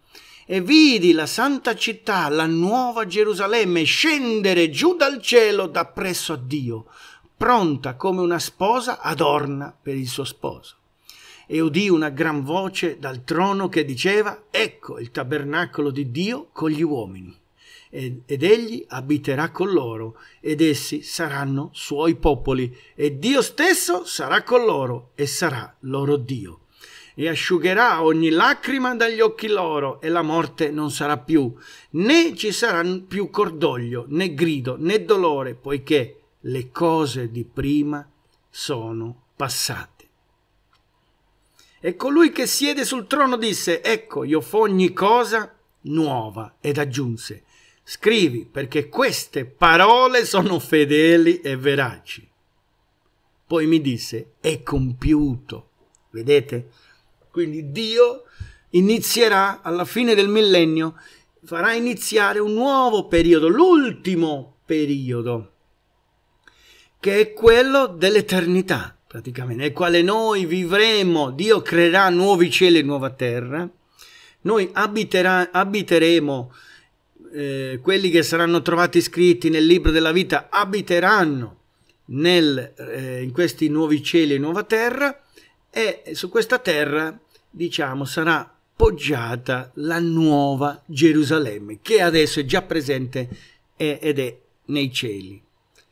E vidi la santa città, la nuova Gerusalemme, scendere giù dal cielo da presso a Dio, pronta come una sposa adorna per il suo sposo e udì una gran voce dal trono che diceva Ecco il tabernacolo di Dio con gli uomini, ed, ed egli abiterà con loro, ed essi saranno suoi popoli, e Dio stesso sarà con loro e sarà loro Dio e asciugherà ogni lacrima dagli occhi loro e la morte non sarà più, né ci sarà più cordoglio, né grido, né dolore, poiché le cose di prima sono passate. E colui che siede sul trono disse, ecco, io fo ogni cosa nuova, ed aggiunse, scrivi perché queste parole sono fedeli e veraci. Poi mi disse, è compiuto. Vedete? Quindi Dio inizierà alla fine del millennio, farà iniziare un nuovo periodo, l'ultimo periodo, che è quello dell'eternità praticamente, nel quale noi vivremo, Dio creerà nuovi cieli e nuova terra, noi abiterà, abiteremo, eh, quelli che saranno trovati scritti nel libro della vita abiteranno nel, eh, in questi nuovi cieli e nuova terra e su questa terra, diciamo, sarà poggiata la nuova Gerusalemme, che adesso è già presente ed è nei cieli.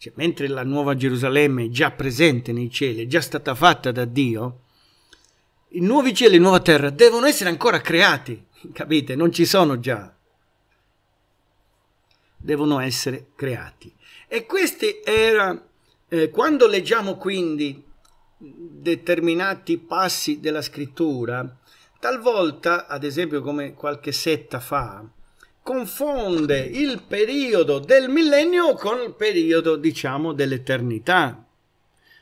Cioè, mentre la nuova Gerusalemme è già presente nei cieli, è già stata fatta da Dio, i nuovi cieli e nuova terra devono essere ancora creati, (laughs) capite? Non ci sono già. Devono essere creati. E questi era, eh, quando leggiamo quindi determinati passi della scrittura, talvolta, ad esempio come qualche setta fa, confonde il periodo del millennio con il periodo, diciamo, dell'eternità.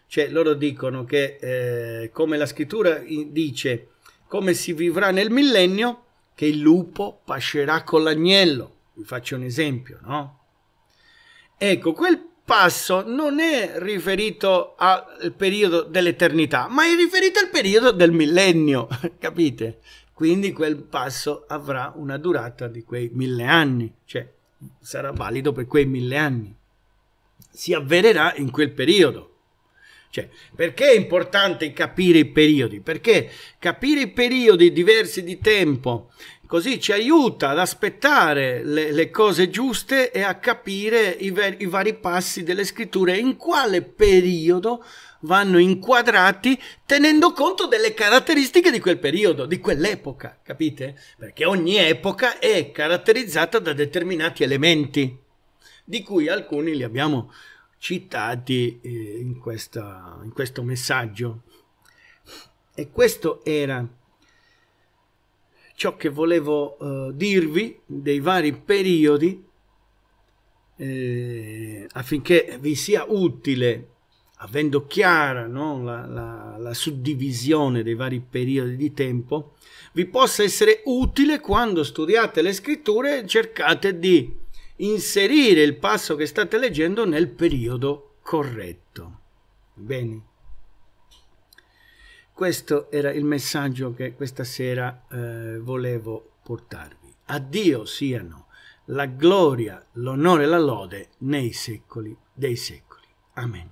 Cioè, loro dicono che, eh, come la scrittura dice, come si vivrà nel millennio, che il lupo pascerà con l'agnello. Vi faccio un esempio, no? Ecco, quel passo non è riferito al periodo dell'eternità, ma è riferito al periodo del millennio, (laughs) capite? Quindi quel passo avrà una durata di quei mille anni, cioè sarà valido per quei mille anni. Si avvererà in quel periodo. Cioè, perché è importante capire i periodi? Perché capire i periodi diversi di tempo, così ci aiuta ad aspettare le, le cose giuste e a capire i, ver- i vari passi delle scritture, in quale periodo vanno inquadrati tenendo conto delle caratteristiche di quel periodo, di quell'epoca, capite? Perché ogni epoca è caratterizzata da determinati elementi, di cui alcuni li abbiamo citati eh, in, questa, in questo messaggio. E questo era ciò che volevo eh, dirvi dei vari periodi eh, affinché vi sia utile avendo chiara no, la, la, la suddivisione dei vari periodi di tempo, vi possa essere utile quando studiate le scritture e cercate di inserire il passo che state leggendo nel periodo corretto. Bene. Questo era il messaggio che questa sera eh, volevo portarvi. A Dio siano la gloria, l'onore e la lode nei secoli dei secoli. Amen.